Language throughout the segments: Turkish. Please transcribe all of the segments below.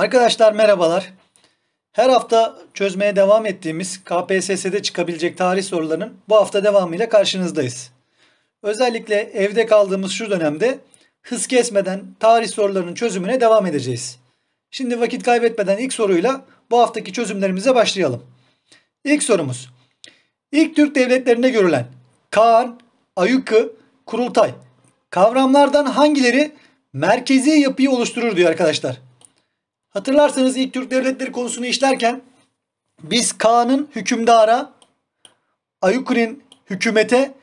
Arkadaşlar merhabalar. Her hafta çözmeye devam ettiğimiz KPSS'de çıkabilecek tarih sorularının bu hafta devamıyla karşınızdayız. Özellikle evde kaldığımız şu dönemde hız kesmeden tarih sorularının çözümüne devam edeceğiz. Şimdi vakit kaybetmeden ilk soruyla bu haftaki çözümlerimize başlayalım. İlk sorumuz. İlk Türk devletlerinde görülen Kaan, Ayıkı, Kurultay kavramlardan hangileri merkezi yapıyı oluşturur diyor arkadaşlar. Hatırlarsanız ilk Türk devletleri konusunu işlerken biz Kaan'ın hükümdara, Ayukur'in hükümete,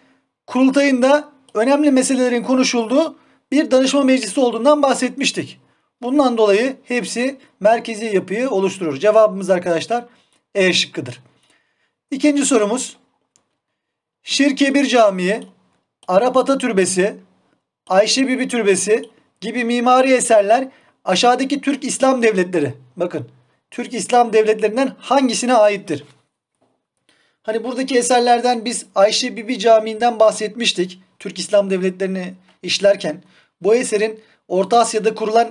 kurultayında önemli meselelerin konuşulduğu bir danışma meclisi olduğundan bahsetmiştik. Bundan dolayı hepsi merkezi yapıyı oluşturur. Cevabımız arkadaşlar E şıkkıdır. İkinci sorumuz. Şirke bir camiye, Arap Ata Türbesi, Ayşe Bibi Türbesi gibi mimari eserler aşağıdaki Türk İslam devletleri bakın Türk İslam devletlerinden hangisine aittir? Hani buradaki eserlerden biz Ayşe Bibi Camii'nden bahsetmiştik. Türk İslam devletlerini işlerken bu eserin Orta Asya'da kurulan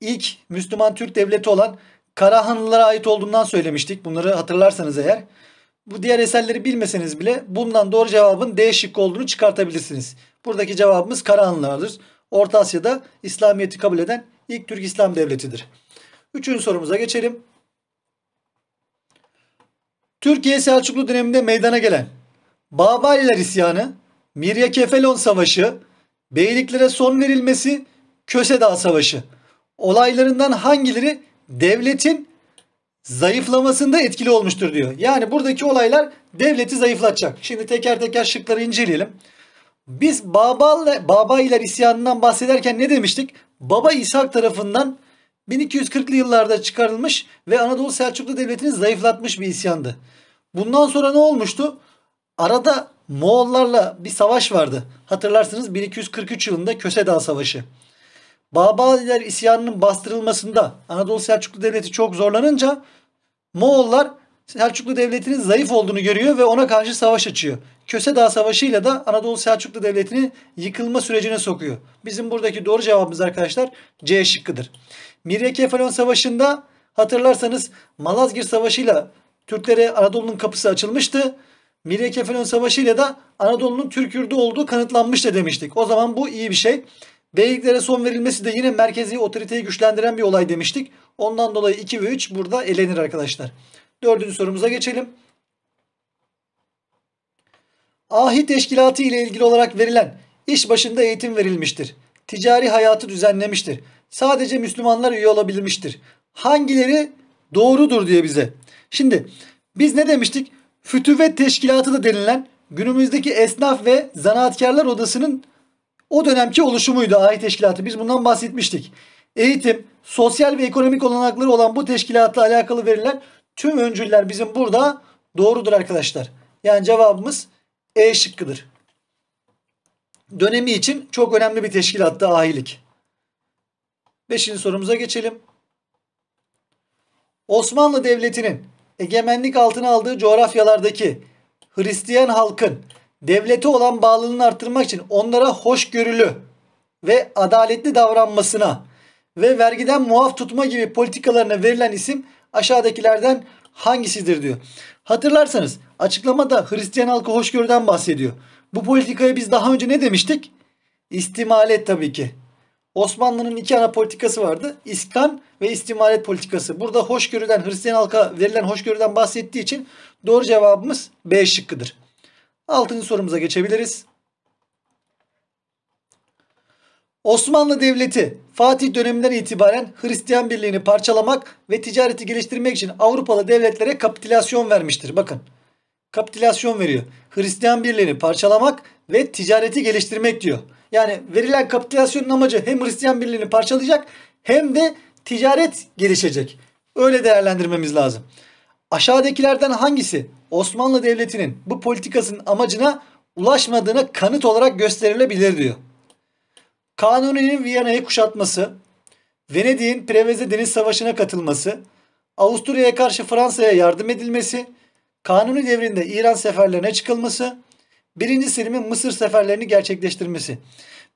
ilk Müslüman Türk devleti olan Karahanlılara ait olduğundan söylemiştik. Bunları hatırlarsanız eğer. Bu diğer eserleri bilmeseniz bile bundan doğru cevabın D şıkkı olduğunu çıkartabilirsiniz. Buradaki cevabımız Karahanlılardır. Orta Asya'da İslamiyet'i kabul eden ilk Türk İslam Devleti'dir. Üçüncü sorumuza geçelim. Türkiye Selçuklu döneminde meydana gelen Babaliler isyanı, Mirya Savaşı, beyliklere son verilmesi, Köse Dağı Savaşı olaylarından hangileri devletin zayıflamasında etkili olmuştur diyor. Yani buradaki olaylar devleti zayıflatacak. Şimdi teker teker şıkları inceleyelim. Biz Babal, Babailer isyanından bahsederken ne demiştik? baba İshak tarafından 1240'lı yıllarda çıkarılmış ve Anadolu Selçuklu Devleti'ni zayıflatmış bir isyandı. Bundan sonra ne olmuştu? Arada Moğollarla bir savaş vardı. Hatırlarsınız 1243 yılında Köse Savaşı. Babaliler isyanının bastırılmasında Anadolu Selçuklu Devleti çok zorlanınca Moğollar Selçuklu Devleti'nin zayıf olduğunu görüyor ve ona karşı savaş açıyor. Köse Dağı Savaşı'yla da Anadolu Selçuklu Devleti'ni yıkılma sürecine sokuyor. Bizim buradaki doğru cevabımız arkadaşlar C şıkkıdır. Mirya Kefalon Savaşı'nda hatırlarsanız Malazgirt Savaşı'yla Türklere Anadolu'nun kapısı açılmıştı. Mirya Kefalon Savaşı'yla da Anadolu'nun Türk yurdu olduğu kanıtlanmıştı demiştik. O zaman bu iyi bir şey. Beyliklere son verilmesi de yine merkezi otoriteyi güçlendiren bir olay demiştik. Ondan dolayı 2 ve 3 burada elenir arkadaşlar. Dördüncü sorumuza geçelim. Ahi teşkilatı ile ilgili olarak verilen iş başında eğitim verilmiştir. Ticari hayatı düzenlemiştir. Sadece Müslümanlar üye olabilmiştir. Hangileri doğrudur diye bize. Şimdi biz ne demiştik? Fütüvet teşkilatı da denilen günümüzdeki esnaf ve zanaatkarlar odasının o dönemki oluşumuydu ahi teşkilatı. Biz bundan bahsetmiştik. Eğitim, sosyal ve ekonomik olanakları olan bu teşkilatla alakalı verilen Tüm öncüller bizim burada doğrudur arkadaşlar. Yani cevabımız E şıkkıdır. Dönemi için çok önemli bir teşkilattı ahilik. Beşinci sorumuza geçelim. Osmanlı Devleti'nin egemenlik altına aldığı coğrafyalardaki Hristiyan halkın devleti olan bağlılığını artırmak için onlara hoşgörülü ve adaletli davranmasına ve vergiden muaf tutma gibi politikalarına verilen isim aşağıdakilerden hangisidir diyor. Hatırlarsanız açıklamada Hristiyan halkı hoşgörüden bahsediyor. Bu politikaya biz daha önce ne demiştik? İstimalet tabii ki. Osmanlı'nın iki ana politikası vardı. İskan ve istimalet politikası. Burada hoşgörüden Hristiyan halka verilen hoşgörüden bahsettiği için doğru cevabımız B şıkkıdır. Altıncı sorumuza geçebiliriz. Osmanlı Devleti Fatih döneminden itibaren Hristiyan birliğini parçalamak ve ticareti geliştirmek için Avrupalı devletlere kapitülasyon vermiştir. Bakın kapitülasyon veriyor. Hristiyan birliğini parçalamak ve ticareti geliştirmek diyor. Yani verilen kapitülasyonun amacı hem Hristiyan birliğini parçalayacak hem de ticaret gelişecek. Öyle değerlendirmemiz lazım. Aşağıdakilerden hangisi Osmanlı Devleti'nin bu politikasının amacına ulaşmadığına kanıt olarak gösterilebilir diyor. Kanuni'nin Viyana'yı kuşatması, Venedik'in Preveze Deniz Savaşı'na katılması, Avusturya'ya karşı Fransa'ya yardım edilmesi, Kanuni devrinde İran seferlerine çıkılması, 1. Selim'in Mısır seferlerini gerçekleştirmesi.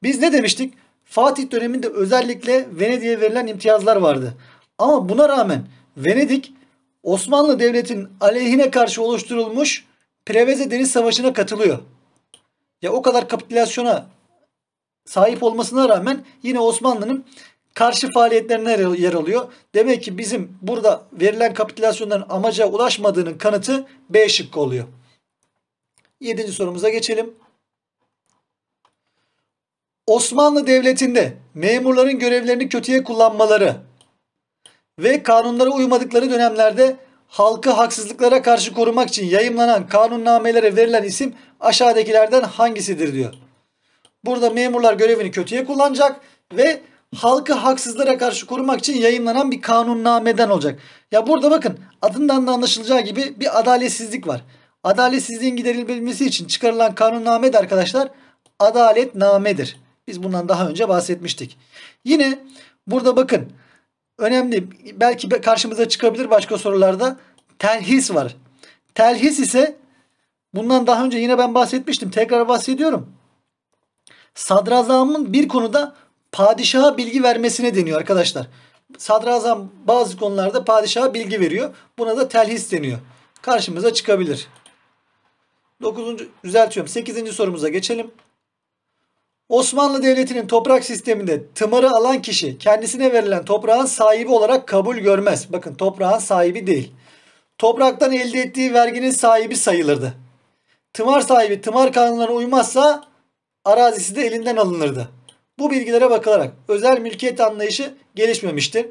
Biz ne demiştik? Fatih döneminde özellikle Venedik'e verilen imtiyazlar vardı. Ama buna rağmen Venedik Osmanlı Devleti'nin aleyhine karşı oluşturulmuş Preveze Deniz Savaşı'na katılıyor. Ya o kadar kapitülasyona sahip olmasına rağmen yine Osmanlı'nın karşı faaliyetlerine yer alıyor. Demek ki bizim burada verilen kapitülasyonların amaca ulaşmadığının kanıtı B şıkkı oluyor. Yedinci sorumuza geçelim. Osmanlı Devleti'nde memurların görevlerini kötüye kullanmaları ve kanunlara uymadıkları dönemlerde halkı haksızlıklara karşı korumak için yayımlanan kanunnamelere verilen isim aşağıdakilerden hangisidir diyor. Burada memurlar görevini kötüye kullanacak ve halkı haksızlara karşı korumak için yayınlanan bir kanunnameden olacak. Ya burada bakın adından da anlaşılacağı gibi bir adaletsizlik var. Adaletsizliğin giderilmesi için çıkarılan kanunname de arkadaşlar adaletnamedir. Biz bundan daha önce bahsetmiştik. Yine burada bakın önemli belki karşımıza çıkabilir başka sorularda telhis var. Telhis ise bundan daha önce yine ben bahsetmiştim. Tekrar bahsediyorum sadrazamın bir konuda padişaha bilgi vermesine deniyor arkadaşlar. Sadrazam bazı konularda padişaha bilgi veriyor. Buna da telhis deniyor. Karşımıza çıkabilir. 9. düzeltiyorum. 8. sorumuza geçelim. Osmanlı Devleti'nin toprak sisteminde tımarı alan kişi kendisine verilen toprağın sahibi olarak kabul görmez. Bakın toprağın sahibi değil. Topraktan elde ettiği verginin sahibi sayılırdı. Tımar sahibi tımar kanunlarına uymazsa arazisi de elinden alınırdı. Bu bilgilere bakılarak özel mülkiyet anlayışı gelişmemiştir.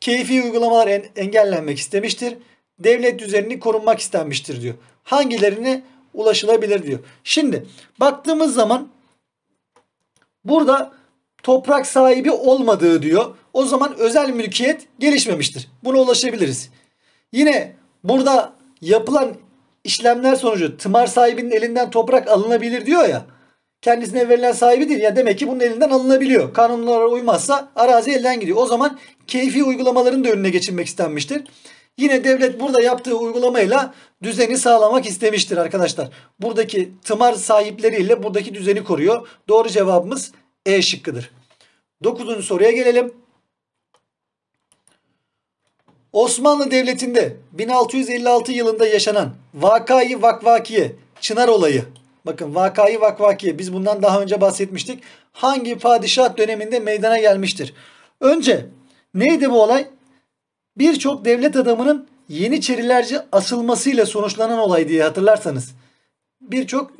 Keyfi uygulamalar engellenmek istemiştir. Devlet düzenini korunmak istenmiştir diyor. Hangilerine ulaşılabilir diyor. Şimdi baktığımız zaman burada toprak sahibi olmadığı diyor. O zaman özel mülkiyet gelişmemiştir. Buna ulaşabiliriz. Yine burada yapılan işlemler sonucu tımar sahibinin elinden toprak alınabilir diyor ya kendisine verilen sahibi değil. Yani demek ki bunun elinden alınabiliyor. Kanunlara uymazsa arazi elden gidiyor. O zaman keyfi uygulamaların da önüne geçilmek istenmiştir. Yine devlet burada yaptığı uygulamayla düzeni sağlamak istemiştir arkadaşlar. Buradaki tımar sahipleriyle buradaki düzeni koruyor. Doğru cevabımız E şıkkıdır. Dokuzuncu soruya gelelim. Osmanlı Devleti'nde 1656 yılında yaşanan vakayı vakvakiye Çınar olayı Bakın vakayı vakvakiye biz bundan daha önce bahsetmiştik. Hangi padişah döneminde meydana gelmiştir? Önce neydi bu olay? Birçok devlet adamının Yeniçerilerce asılmasıyla sonuçlanan olay diye hatırlarsanız. Birçok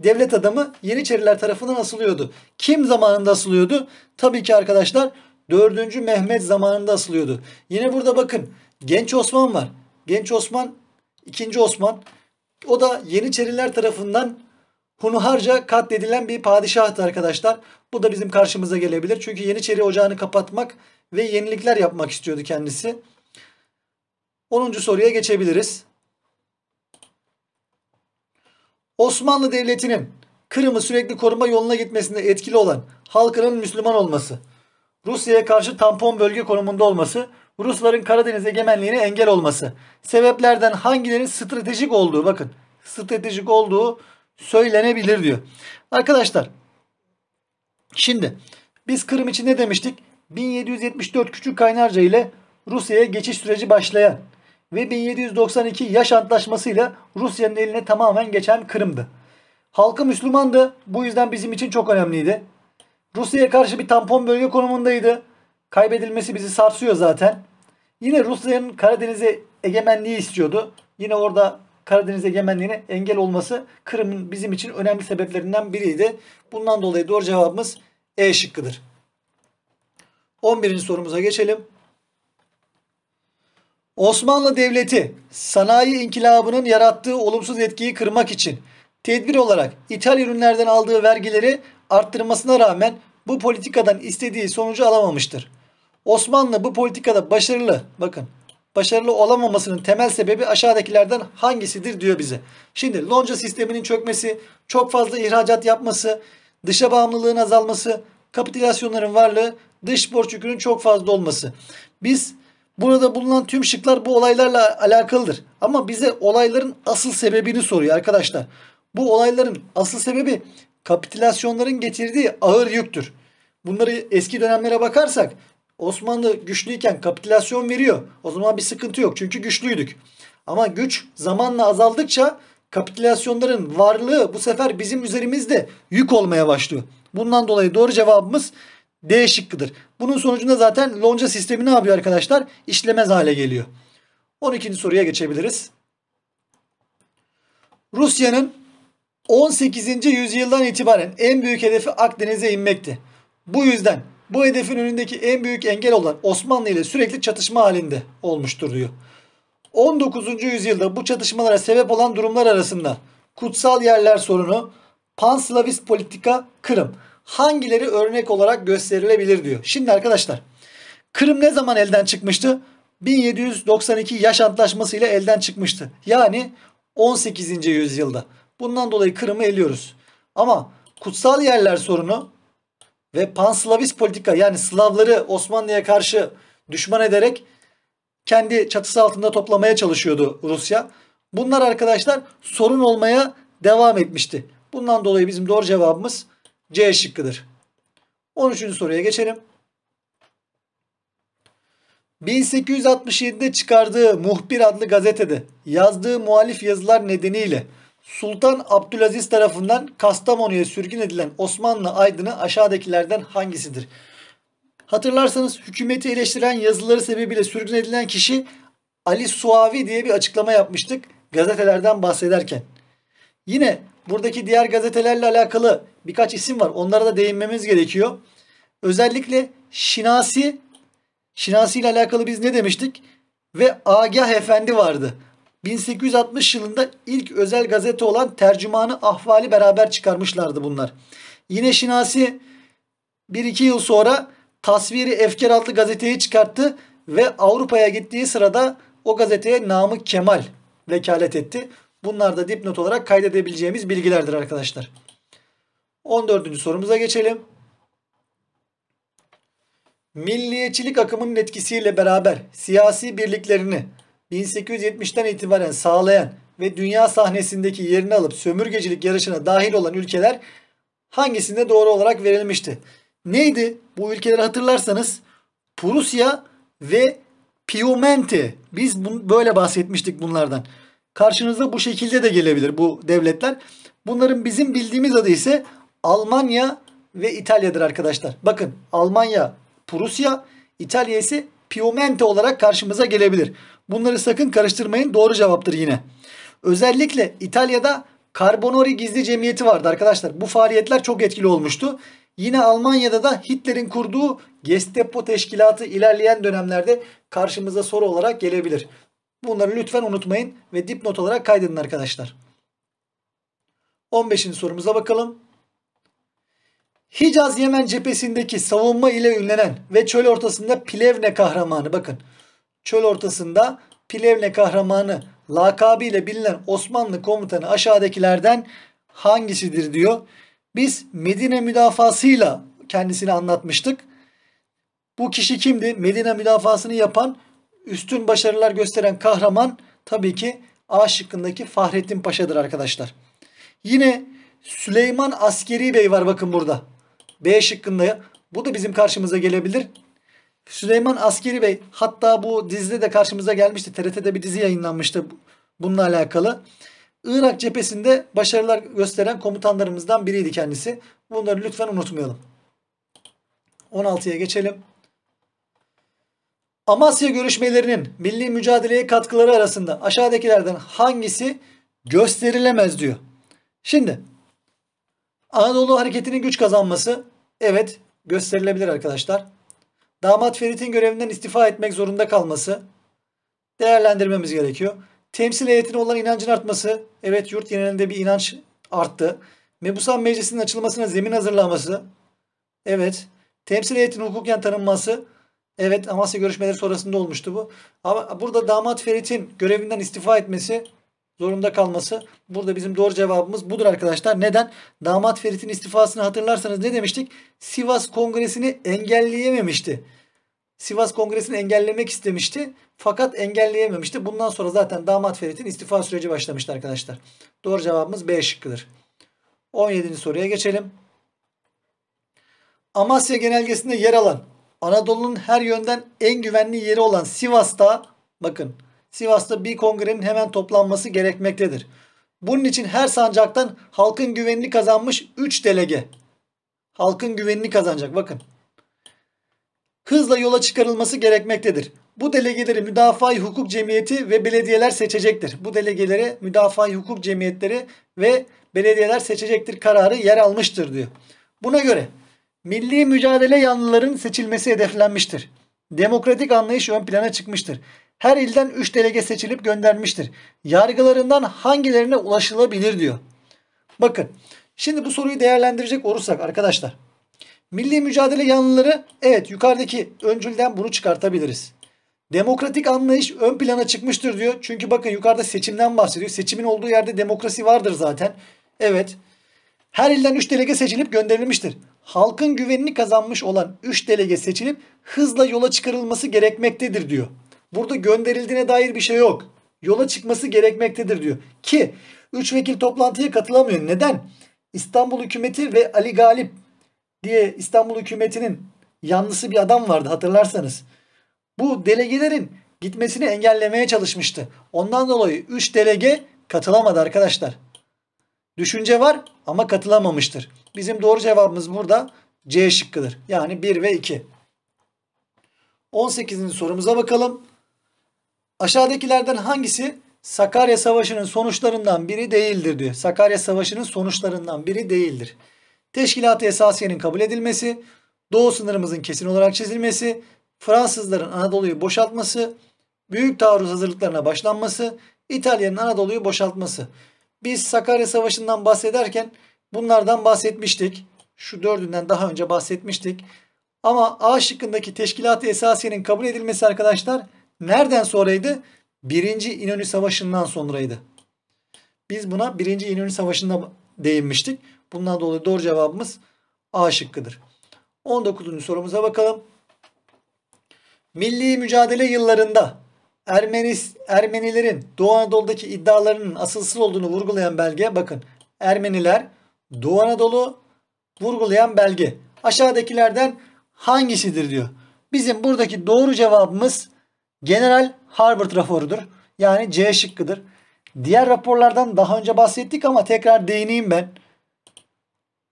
devlet adamı Yeniçeriler tarafından asılıyordu. Kim zamanında asılıyordu? Tabii ki arkadaşlar 4. Mehmet zamanında asılıyordu. Yine burada bakın Genç Osman var. Genç Osman 2. Osman o da Yeniçeriler tarafından Hunharca katledilen bir padişahtı arkadaşlar. Bu da bizim karşımıza gelebilir. Çünkü Yeniçeri ocağını kapatmak ve yenilikler yapmak istiyordu kendisi. 10. soruya geçebiliriz. Osmanlı Devleti'nin Kırım'ı sürekli koruma yoluna gitmesinde etkili olan halkının Müslüman olması, Rusya'ya karşı tampon bölge konumunda olması Rusların Karadeniz egemenliğine engel olması. Sebeplerden hangilerin stratejik olduğu bakın stratejik olduğu söylenebilir diyor. Arkadaşlar şimdi biz Kırım için ne demiştik? 1774 Küçük Kaynarca ile Rusya'ya geçiş süreci başlayan ve 1792 Yaş Antlaşması'yla Rusya'nın eline tamamen geçen Kırım'dı. Halkı Müslümandı. Bu yüzden bizim için çok önemliydi. Rusya'ya karşı bir tampon bölge konumundaydı. Kaybedilmesi bizi sarsıyor zaten. Yine Rusların Karadeniz'e egemenliği istiyordu. Yine orada Karadeniz egemenliğine engel olması Kırım'ın bizim için önemli sebeplerinden biriydi. Bundan dolayı doğru cevabımız E şıkkıdır. 11. sorumuza geçelim. Osmanlı Devleti sanayi inkilabının yarattığı olumsuz etkiyi kırmak için tedbir olarak ithal ürünlerden aldığı vergileri arttırmasına rağmen bu politikadan istediği sonucu alamamıştır. Osmanlı bu politikada başarılı bakın başarılı olamamasının temel sebebi aşağıdakilerden hangisidir diyor bize. Şimdi lonca sisteminin çökmesi, çok fazla ihracat yapması, dışa bağımlılığın azalması, kapitülasyonların varlığı, dış borç yükünün çok fazla olması. Biz burada bulunan tüm şıklar bu olaylarla alakalıdır. Ama bize olayların asıl sebebini soruyor arkadaşlar. Bu olayların asıl sebebi kapitülasyonların getirdiği ağır yüktür. Bunları eski dönemlere bakarsak Osmanlı güçlüyken kapitülasyon veriyor. O zaman bir sıkıntı yok çünkü güçlüydük. Ama güç zamanla azaldıkça kapitülasyonların varlığı bu sefer bizim üzerimizde yük olmaya başlıyor. Bundan dolayı doğru cevabımız D şıkkıdır. Bunun sonucunda zaten lonca sistemi ne yapıyor arkadaşlar? İşlemez hale geliyor. 12. soruya geçebiliriz. Rusya'nın 18. yüzyıldan itibaren en büyük hedefi Akdeniz'e inmekti. Bu yüzden bu hedefin önündeki en büyük engel olan Osmanlı ile sürekli çatışma halinde olmuştur diyor. 19. yüzyılda bu çatışmalara sebep olan durumlar arasında kutsal yerler sorunu, panslavist politika, Kırım hangileri örnek olarak gösterilebilir diyor. Şimdi arkadaşlar Kırım ne zaman elden çıkmıştı? 1792 yaş antlaşması ile elden çıkmıştı. Yani 18. yüzyılda. Bundan dolayı Kırım'ı eliyoruz. Ama kutsal yerler sorunu ve panslavist politika yani Slavları Osmanlı'ya karşı düşman ederek kendi çatısı altında toplamaya çalışıyordu Rusya. Bunlar arkadaşlar sorun olmaya devam etmişti. Bundan dolayı bizim doğru cevabımız C şıkkıdır. 13. soruya geçelim. 1867'de çıkardığı Muhbir adlı gazetede yazdığı muhalif yazılar nedeniyle Sultan Abdülaziz tarafından Kastamonu'ya sürgün edilen Osmanlı aydını aşağıdakilerden hangisidir? Hatırlarsanız hükümeti eleştiren yazıları sebebiyle sürgün edilen kişi Ali Suavi diye bir açıklama yapmıştık gazetelerden bahsederken. Yine buradaki diğer gazetelerle alakalı birkaç isim var. Onlara da değinmemiz gerekiyor. Özellikle Şinasi, Şinasi ile alakalı biz ne demiştik? Ve Agah Efendi vardı. 1860 yılında ilk özel gazete olan Tercümanı Ahvali beraber çıkarmışlardı bunlar. Yine Şinasi 1-2 yıl sonra Tasviri Efker adlı gazeteyi çıkarttı ve Avrupa'ya gittiği sırada o gazeteye namı Kemal vekalet etti. Bunlar da dipnot olarak kaydedebileceğimiz bilgilerdir arkadaşlar. 14. sorumuza geçelim. Milliyetçilik akımının etkisiyle beraber siyasi birliklerini 1870'ten itibaren sağlayan ve dünya sahnesindeki yerini alıp sömürgecilik yarışına dahil olan ülkeler hangisinde doğru olarak verilmişti? Neydi? Bu ülkeleri hatırlarsanız Prusya ve Piemonte. Biz bunu böyle bahsetmiştik bunlardan. Karşınıza bu şekilde de gelebilir bu devletler. Bunların bizim bildiğimiz adı ise Almanya ve İtalya'dır arkadaşlar. Bakın Almanya, Prusya, İtalya ise Piemonte olarak karşımıza gelebilir. Bunları sakın karıştırmayın. Doğru cevaptır yine. Özellikle İtalya'da Carbonori gizli cemiyeti vardı arkadaşlar. Bu faaliyetler çok etkili olmuştu. Yine Almanya'da da Hitler'in kurduğu Gestapo teşkilatı ilerleyen dönemlerde karşımıza soru olarak gelebilir. Bunları lütfen unutmayın ve dipnot olarak kaydedin arkadaşlar. 15. sorumuza bakalım. Hicaz Yemen cephesindeki savunma ile ünlenen ve çöl ortasında Plevne kahramanı bakın çöl ortasında Plevne kahramanı lakabıyla bilinen Osmanlı komutanı aşağıdakilerden hangisidir diyor. Biz Medine müdafasıyla kendisini anlatmıştık. Bu kişi kimdi? Medine müdafasını yapan, üstün başarılar gösteren kahraman tabii ki A şıkkındaki Fahrettin Paşa'dır arkadaşlar. Yine Süleyman Askeri Bey var bakın burada. B şıkkında. Bu da bizim karşımıza gelebilir. Süleyman Askeri Bey hatta bu dizide de karşımıza gelmişti. TRT'de bir dizi yayınlanmıştı bununla alakalı. Irak cephesinde başarılar gösteren komutanlarımızdan biriydi kendisi. Bunları lütfen unutmayalım. 16'ya geçelim. Amasya görüşmelerinin milli mücadeleye katkıları arasında aşağıdakilerden hangisi gösterilemez diyor. Şimdi Anadolu hareketinin güç kazanması evet gösterilebilir arkadaşlar damat Ferit'in görevinden istifa etmek zorunda kalması değerlendirmemiz gerekiyor. Temsil heyetine olan inancın artması. Evet yurt genelinde bir inanç arttı. Mebusan Meclisi'nin açılmasına zemin hazırlaması. Evet. Temsil heyetinin hukuken tanınması. Evet Amasya görüşmeleri sonrasında olmuştu bu. Ama burada damat Ferit'in görevinden istifa etmesi zorunda kalması. Burada bizim doğru cevabımız budur arkadaşlar. Neden? Damat Ferit'in istifasını hatırlarsanız ne demiştik? Sivas Kongresi'ni engelleyememişti. Sivas Kongresi'ni engellemek istemişti. Fakat engelleyememişti. Bundan sonra zaten damat Ferit'in istifa süreci başlamıştı arkadaşlar. Doğru cevabımız B şıkkıdır. 17. soruya geçelim. Amasya genelgesinde yer alan Anadolu'nun her yönden en güvenli yeri olan Sivas'ta bakın Sivas'ta bir kongrenin hemen toplanması gerekmektedir. Bunun için her sancaktan halkın güvenini kazanmış 3 delege. Halkın güvenini kazanacak bakın. Hızla yola çıkarılması gerekmektedir. Bu delegeleri müdafaa Hukuk Cemiyeti ve belediyeler seçecektir. Bu delegeleri müdafaa Hukuk Cemiyetleri ve belediyeler seçecektir kararı yer almıştır diyor. Buna göre milli mücadele yanlıların seçilmesi hedeflenmiştir. Demokratik anlayış ön plana çıkmıştır her ilden 3 delege seçilip göndermiştir. Yargılarından hangilerine ulaşılabilir diyor. Bakın şimdi bu soruyu değerlendirecek olursak arkadaşlar. Milli mücadele yanlıları evet yukarıdaki öncülden bunu çıkartabiliriz. Demokratik anlayış ön plana çıkmıştır diyor. Çünkü bakın yukarıda seçimden bahsediyor. Seçimin olduğu yerde demokrasi vardır zaten. Evet. Her ilden 3 delege seçilip gönderilmiştir. Halkın güvenini kazanmış olan 3 delege seçilip hızla yola çıkarılması gerekmektedir diyor. Burada gönderildiğine dair bir şey yok. Yola çıkması gerekmektedir diyor. Ki 3 vekil toplantıya katılamıyor. Neden? İstanbul hükümeti ve Ali Galip diye İstanbul hükümetinin yanlısı bir adam vardı hatırlarsanız. Bu delegelerin gitmesini engellemeye çalışmıştı. Ondan dolayı 3 delege katılamadı arkadaşlar. Düşünce var ama katılamamıştır. Bizim doğru cevabımız burada C şıkkıdır. Yani 1 ve 2. 18. sorumuza bakalım. Aşağıdakilerden hangisi Sakarya Savaşı'nın sonuçlarından biri değildir diyor. Sakarya Savaşı'nın sonuçlarından biri değildir. Teşkilat-ı Esasiye'nin kabul edilmesi, Doğu sınırımızın kesin olarak çizilmesi, Fransızların Anadolu'yu boşaltması, büyük taarruz hazırlıklarına başlanması, İtalya'nın Anadolu'yu boşaltması. Biz Sakarya Savaşı'ndan bahsederken bunlardan bahsetmiştik. Şu dördünden daha önce bahsetmiştik. Ama A şıkkındaki teşkilat-ı esasiyenin kabul edilmesi arkadaşlar Nereden sonraydı? Birinci İnönü Savaşı'ndan sonraydı. Biz buna Birinci İnönü Savaşı'nda değinmiştik. Bundan dolayı doğru cevabımız A şıkkıdır. 19. sorumuza bakalım. Milli mücadele yıllarında Ermenis, Ermenilerin Doğu Anadolu'daki iddialarının asılsız olduğunu vurgulayan belge. bakın. Ermeniler Doğu Anadolu vurgulayan belge. Aşağıdakilerden hangisidir diyor. Bizim buradaki doğru cevabımız General Harvard raporudur. Yani C şıkkıdır. Diğer raporlardan daha önce bahsettik ama tekrar değineyim ben.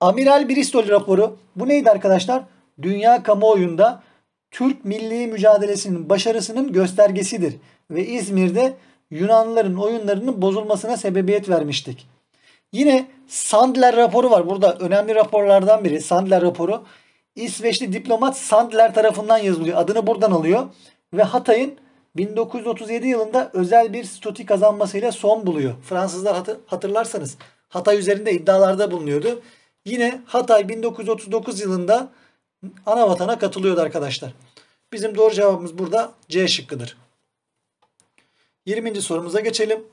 Amiral Bristol raporu. Bu neydi arkadaşlar? Dünya kamuoyunda Türk milli mücadelesinin başarısının göstergesidir. Ve İzmir'de Yunanlıların oyunlarının bozulmasına sebebiyet vermiştik. Yine Sandler raporu var. Burada önemli raporlardan biri. Sandler raporu. İsveçli diplomat Sandler tarafından yazılıyor. Adını buradan alıyor. Ve Hatay'ın 1937 yılında özel bir statü kazanmasıyla son buluyor. Fransızlar hatırlarsanız Hatay üzerinde iddialarda bulunuyordu. Yine Hatay 1939 yılında ana vatana katılıyordu arkadaşlar. Bizim doğru cevabımız burada C şıkkıdır. 20. sorumuza geçelim.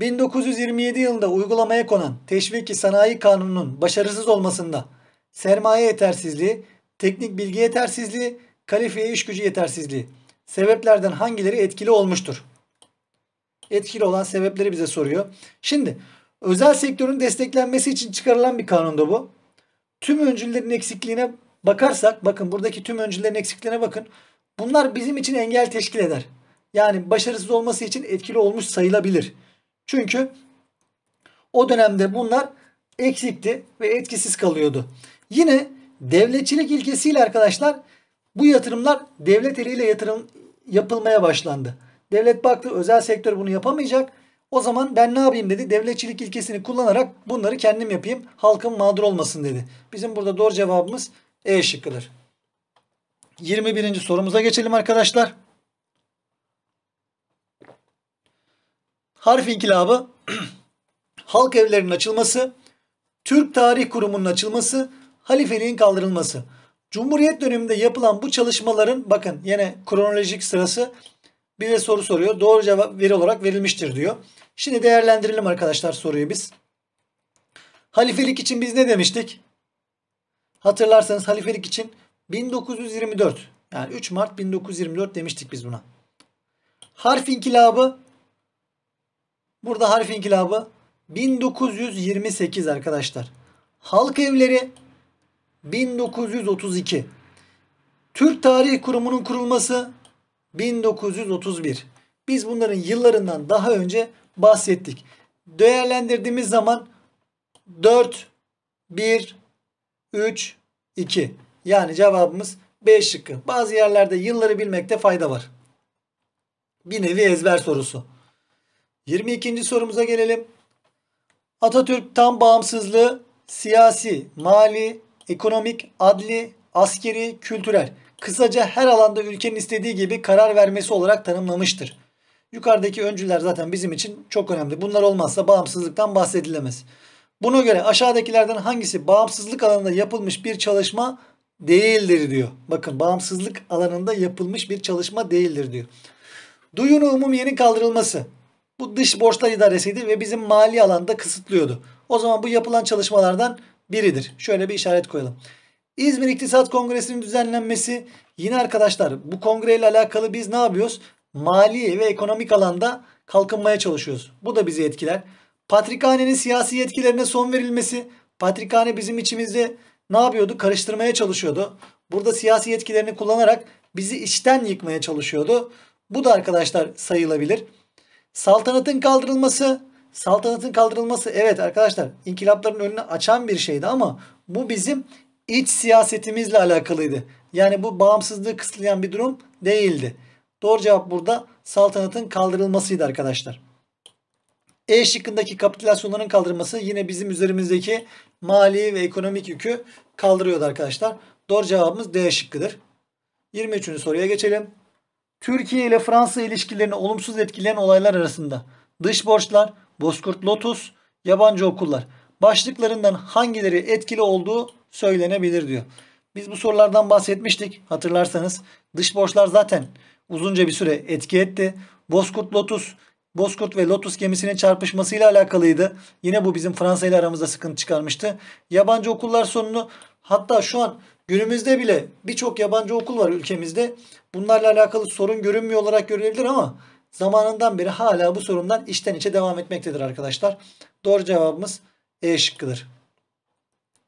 1927 yılında uygulamaya konan Teşviki Sanayi Kanunu'nun başarısız olmasında sermaye yetersizliği, teknik bilgi yetersizliği, kalifiye iş gücü yetersizliği sebeplerden hangileri etkili olmuştur? Etkili olan sebepleri bize soruyor. Şimdi özel sektörün desteklenmesi için çıkarılan bir kanunda bu. Tüm öncüllerin eksikliğine bakarsak bakın buradaki tüm öncüllerin eksikliğine bakın. Bunlar bizim için engel teşkil eder. Yani başarısız olması için etkili olmuş sayılabilir. Çünkü o dönemde bunlar eksikti ve etkisiz kalıyordu. Yine devletçilik ilkesiyle arkadaşlar bu yatırımlar devlet eliyle yatırım yapılmaya başlandı. Devlet baktı özel sektör bunu yapamayacak. O zaman ben ne yapayım dedi. Devletçilik ilkesini kullanarak bunları kendim yapayım. Halkım mağdur olmasın dedi. Bizim burada doğru cevabımız E şıkkıdır. 21. sorumuza geçelim arkadaşlar. Harf inkilabı, halk evlerinin açılması, Türk Tarih Kurumu'nun açılması, halifeliğin kaldırılması. Cumhuriyet döneminde yapılan bu çalışmaların bakın yine kronolojik sırası bir de soru soruyor. Doğru cevap veri olarak verilmiştir diyor. Şimdi değerlendirelim arkadaşlar soruyu biz. Halifelik için biz ne demiştik? Hatırlarsanız halifelik için 1924 yani 3 Mart 1924 demiştik biz buna. Harf inkilabı burada harf inkilabı 1928 arkadaşlar. Halk evleri 1932. Türk Tarih Kurumu'nun kurulması 1931. Biz bunların yıllarından daha önce bahsettik. Değerlendirdiğimiz zaman 4, 1, 3, 2. Yani cevabımız B şıkkı. Bazı yerlerde yılları bilmekte fayda var. Bir nevi ezber sorusu. 22. sorumuza gelelim. Atatürk tam bağımsızlığı siyasi, mali ekonomik, adli, askeri, kültürel. Kısaca her alanda ülkenin istediği gibi karar vermesi olarak tanımlamıştır. Yukarıdaki öncüler zaten bizim için çok önemli. Bunlar olmazsa bağımsızlıktan bahsedilemez. Buna göre aşağıdakilerden hangisi bağımsızlık alanında yapılmış bir çalışma değildir diyor. Bakın bağımsızlık alanında yapılmış bir çalışma değildir diyor. Duyunu umum yeni kaldırılması. Bu dış borçlar idaresiydi ve bizim mali alanda kısıtlıyordu. O zaman bu yapılan çalışmalardan biridir. Şöyle bir işaret koyalım. İzmir İktisat Kongresi'nin düzenlenmesi yine arkadaşlar bu kongreyle alakalı biz ne yapıyoruz? Mali ve ekonomik alanda kalkınmaya çalışıyoruz. Bu da bizi etkiler. Patrikhane'nin siyasi yetkilerine son verilmesi. Patrikhane bizim içimizde ne yapıyordu? Karıştırmaya çalışıyordu. Burada siyasi yetkilerini kullanarak bizi içten yıkmaya çalışıyordu. Bu da arkadaşlar sayılabilir. Saltanatın kaldırılması, saltanatın kaldırılması evet arkadaşlar inkılapların önünü açan bir şeydi ama bu bizim iç siyasetimizle alakalıydı. Yani bu bağımsızlığı kısıtlayan bir durum değildi. Doğru cevap burada saltanatın kaldırılmasıydı arkadaşlar. E şıkkındaki kapitülasyonların kaldırılması yine bizim üzerimizdeki mali ve ekonomik yükü kaldırıyordu arkadaşlar. Doğru cevabımız D şıkkıdır. 23. soruya geçelim. Türkiye ile Fransa ilişkilerini olumsuz etkileyen olaylar arasında dış borçlar, Bozkurt Lotus, yabancı okullar. Başlıklarından hangileri etkili olduğu söylenebilir diyor. Biz bu sorulardan bahsetmiştik hatırlarsanız. Dış borçlar zaten uzunca bir süre etki etti. Bozkurt Lotus, Bozkurt ve Lotus gemisinin çarpışmasıyla alakalıydı. Yine bu bizim Fransa ile aramızda sıkıntı çıkarmıştı. Yabancı okullar sorunu hatta şu an günümüzde bile birçok yabancı okul var ülkemizde. Bunlarla alakalı sorun görünmüyor olarak görülebilir ama zamanından beri hala bu sorundan içten içe devam etmektedir arkadaşlar. Doğru cevabımız E şıkkıdır.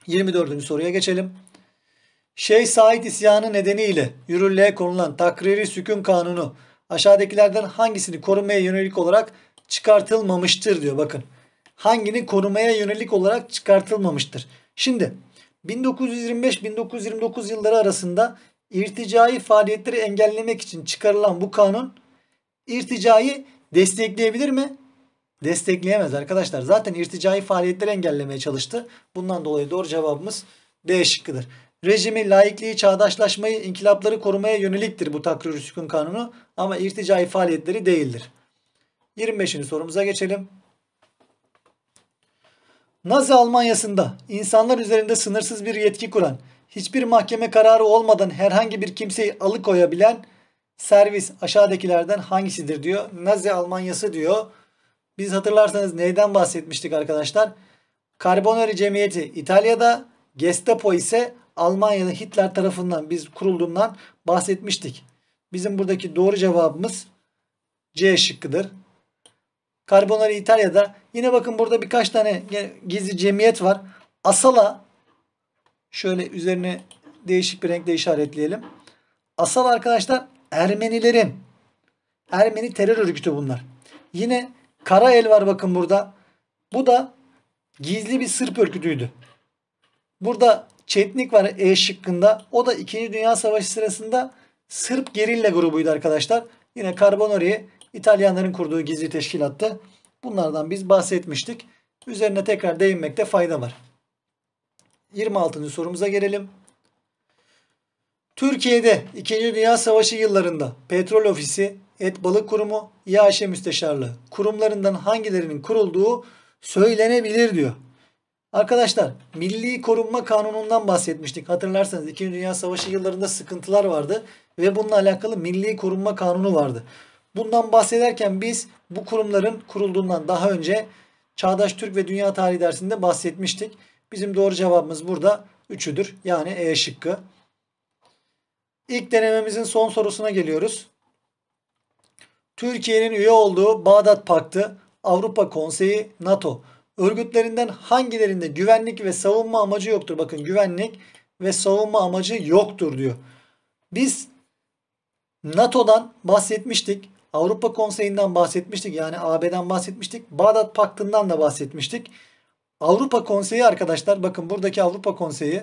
24. soruya geçelim. Şey Said isyanı nedeniyle yürürlüğe konulan takriri sükun kanunu aşağıdakilerden hangisini korumaya yönelik olarak çıkartılmamıştır diyor bakın. Hangini korumaya yönelik olarak çıkartılmamıştır. Şimdi 1925-1929 yılları arasında irticai faaliyetleri engellemek için çıkarılan bu kanun irticayı destekleyebilir mi? Destekleyemez arkadaşlar. Zaten irtica'yı faaliyetleri engellemeye çalıştı. Bundan dolayı doğru cevabımız D şıkkıdır. Rejimi, laikliği, çağdaşlaşmayı, inkılapları korumaya yöneliktir bu takrir sükun kanunu ama irtica'yı faaliyetleri değildir. 25. sorumuza geçelim. Nazi Almanyası'nda insanlar üzerinde sınırsız bir yetki kuran, hiçbir mahkeme kararı olmadan herhangi bir kimseyi alıkoyabilen servis aşağıdakilerden hangisidir diyor. Nazi Almanyası diyor. Biz hatırlarsanız neyden bahsetmiştik arkadaşlar? Carbonari Cemiyeti İtalya'da, Gestapo ise Almanya'da Hitler tarafından biz kurulduğundan bahsetmiştik. Bizim buradaki doğru cevabımız C şıkkıdır. Carbonari İtalya'da. Yine bakın burada birkaç tane gizli cemiyet var. Asala şöyle üzerine değişik bir renkle işaretleyelim. Asal arkadaşlar Ermenilerin. Ermeni terör örgütü bunlar. Yine kara el var bakın burada. Bu da gizli bir Sırp örgütüydü. Burada Çetnik var E şıkkında. O da 2. Dünya Savaşı sırasında Sırp gerilla grubuydu arkadaşlar. Yine Carbonari İtalyanların kurduğu gizli teşkilattı. Bunlardan biz bahsetmiştik. Üzerine tekrar değinmekte fayda var. 26. sorumuza gelelim. Türkiye'de 2. Dünya Savaşı yıllarında Petrol Ofisi, Et Balık Kurumu, İAŞ e Müsteşarlığı kurumlarından hangilerinin kurulduğu söylenebilir diyor. Arkadaşlar Milli Korunma Kanunu'ndan bahsetmiştik. Hatırlarsanız 2. Dünya Savaşı yıllarında sıkıntılar vardı ve bununla alakalı Milli Korunma Kanunu vardı. Bundan bahsederken biz bu kurumların kurulduğundan daha önce Çağdaş Türk ve Dünya Tarihi dersinde bahsetmiştik. Bizim doğru cevabımız burada üçüdür. Yani E şıkkı. İlk denememizin son sorusuna geliyoruz. Türkiye'nin üye olduğu Bağdat Paktı, Avrupa Konseyi, NATO örgütlerinden hangilerinde güvenlik ve savunma amacı yoktur? Bakın güvenlik ve savunma amacı yoktur diyor. Biz NATO'dan bahsetmiştik. Avrupa Konseyi'nden bahsetmiştik. Yani AB'den bahsetmiştik. Bağdat Paktı'ndan da bahsetmiştik. Avrupa Konseyi arkadaşlar bakın buradaki Avrupa Konseyi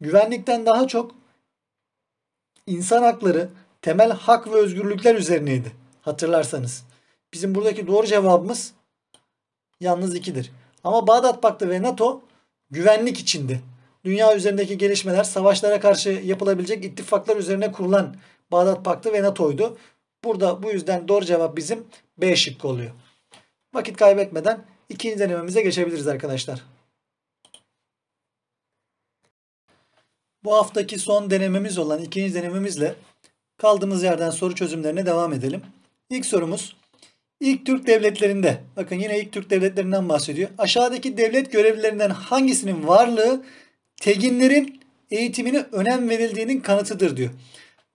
güvenlikten daha çok insan hakları temel hak ve özgürlükler üzerineydi. Hatırlarsanız. Bizim buradaki doğru cevabımız yalnız ikidir. Ama Bağdat Paktı ve NATO güvenlik içindi. Dünya üzerindeki gelişmeler savaşlara karşı yapılabilecek ittifaklar üzerine kurulan Bağdat Paktı ve NATO'ydu. Burada bu yüzden doğru cevap bizim B şıkkı oluyor. Vakit kaybetmeden ikinci denememize geçebiliriz arkadaşlar. Bu haftaki son denememiz olan ikinci denememizle kaldığımız yerden soru çözümlerine devam edelim. İlk sorumuz ilk Türk devletlerinde bakın yine ilk Türk devletlerinden bahsediyor. Aşağıdaki devlet görevlilerinden hangisinin varlığı teginlerin eğitimine önem verildiğinin kanıtıdır diyor.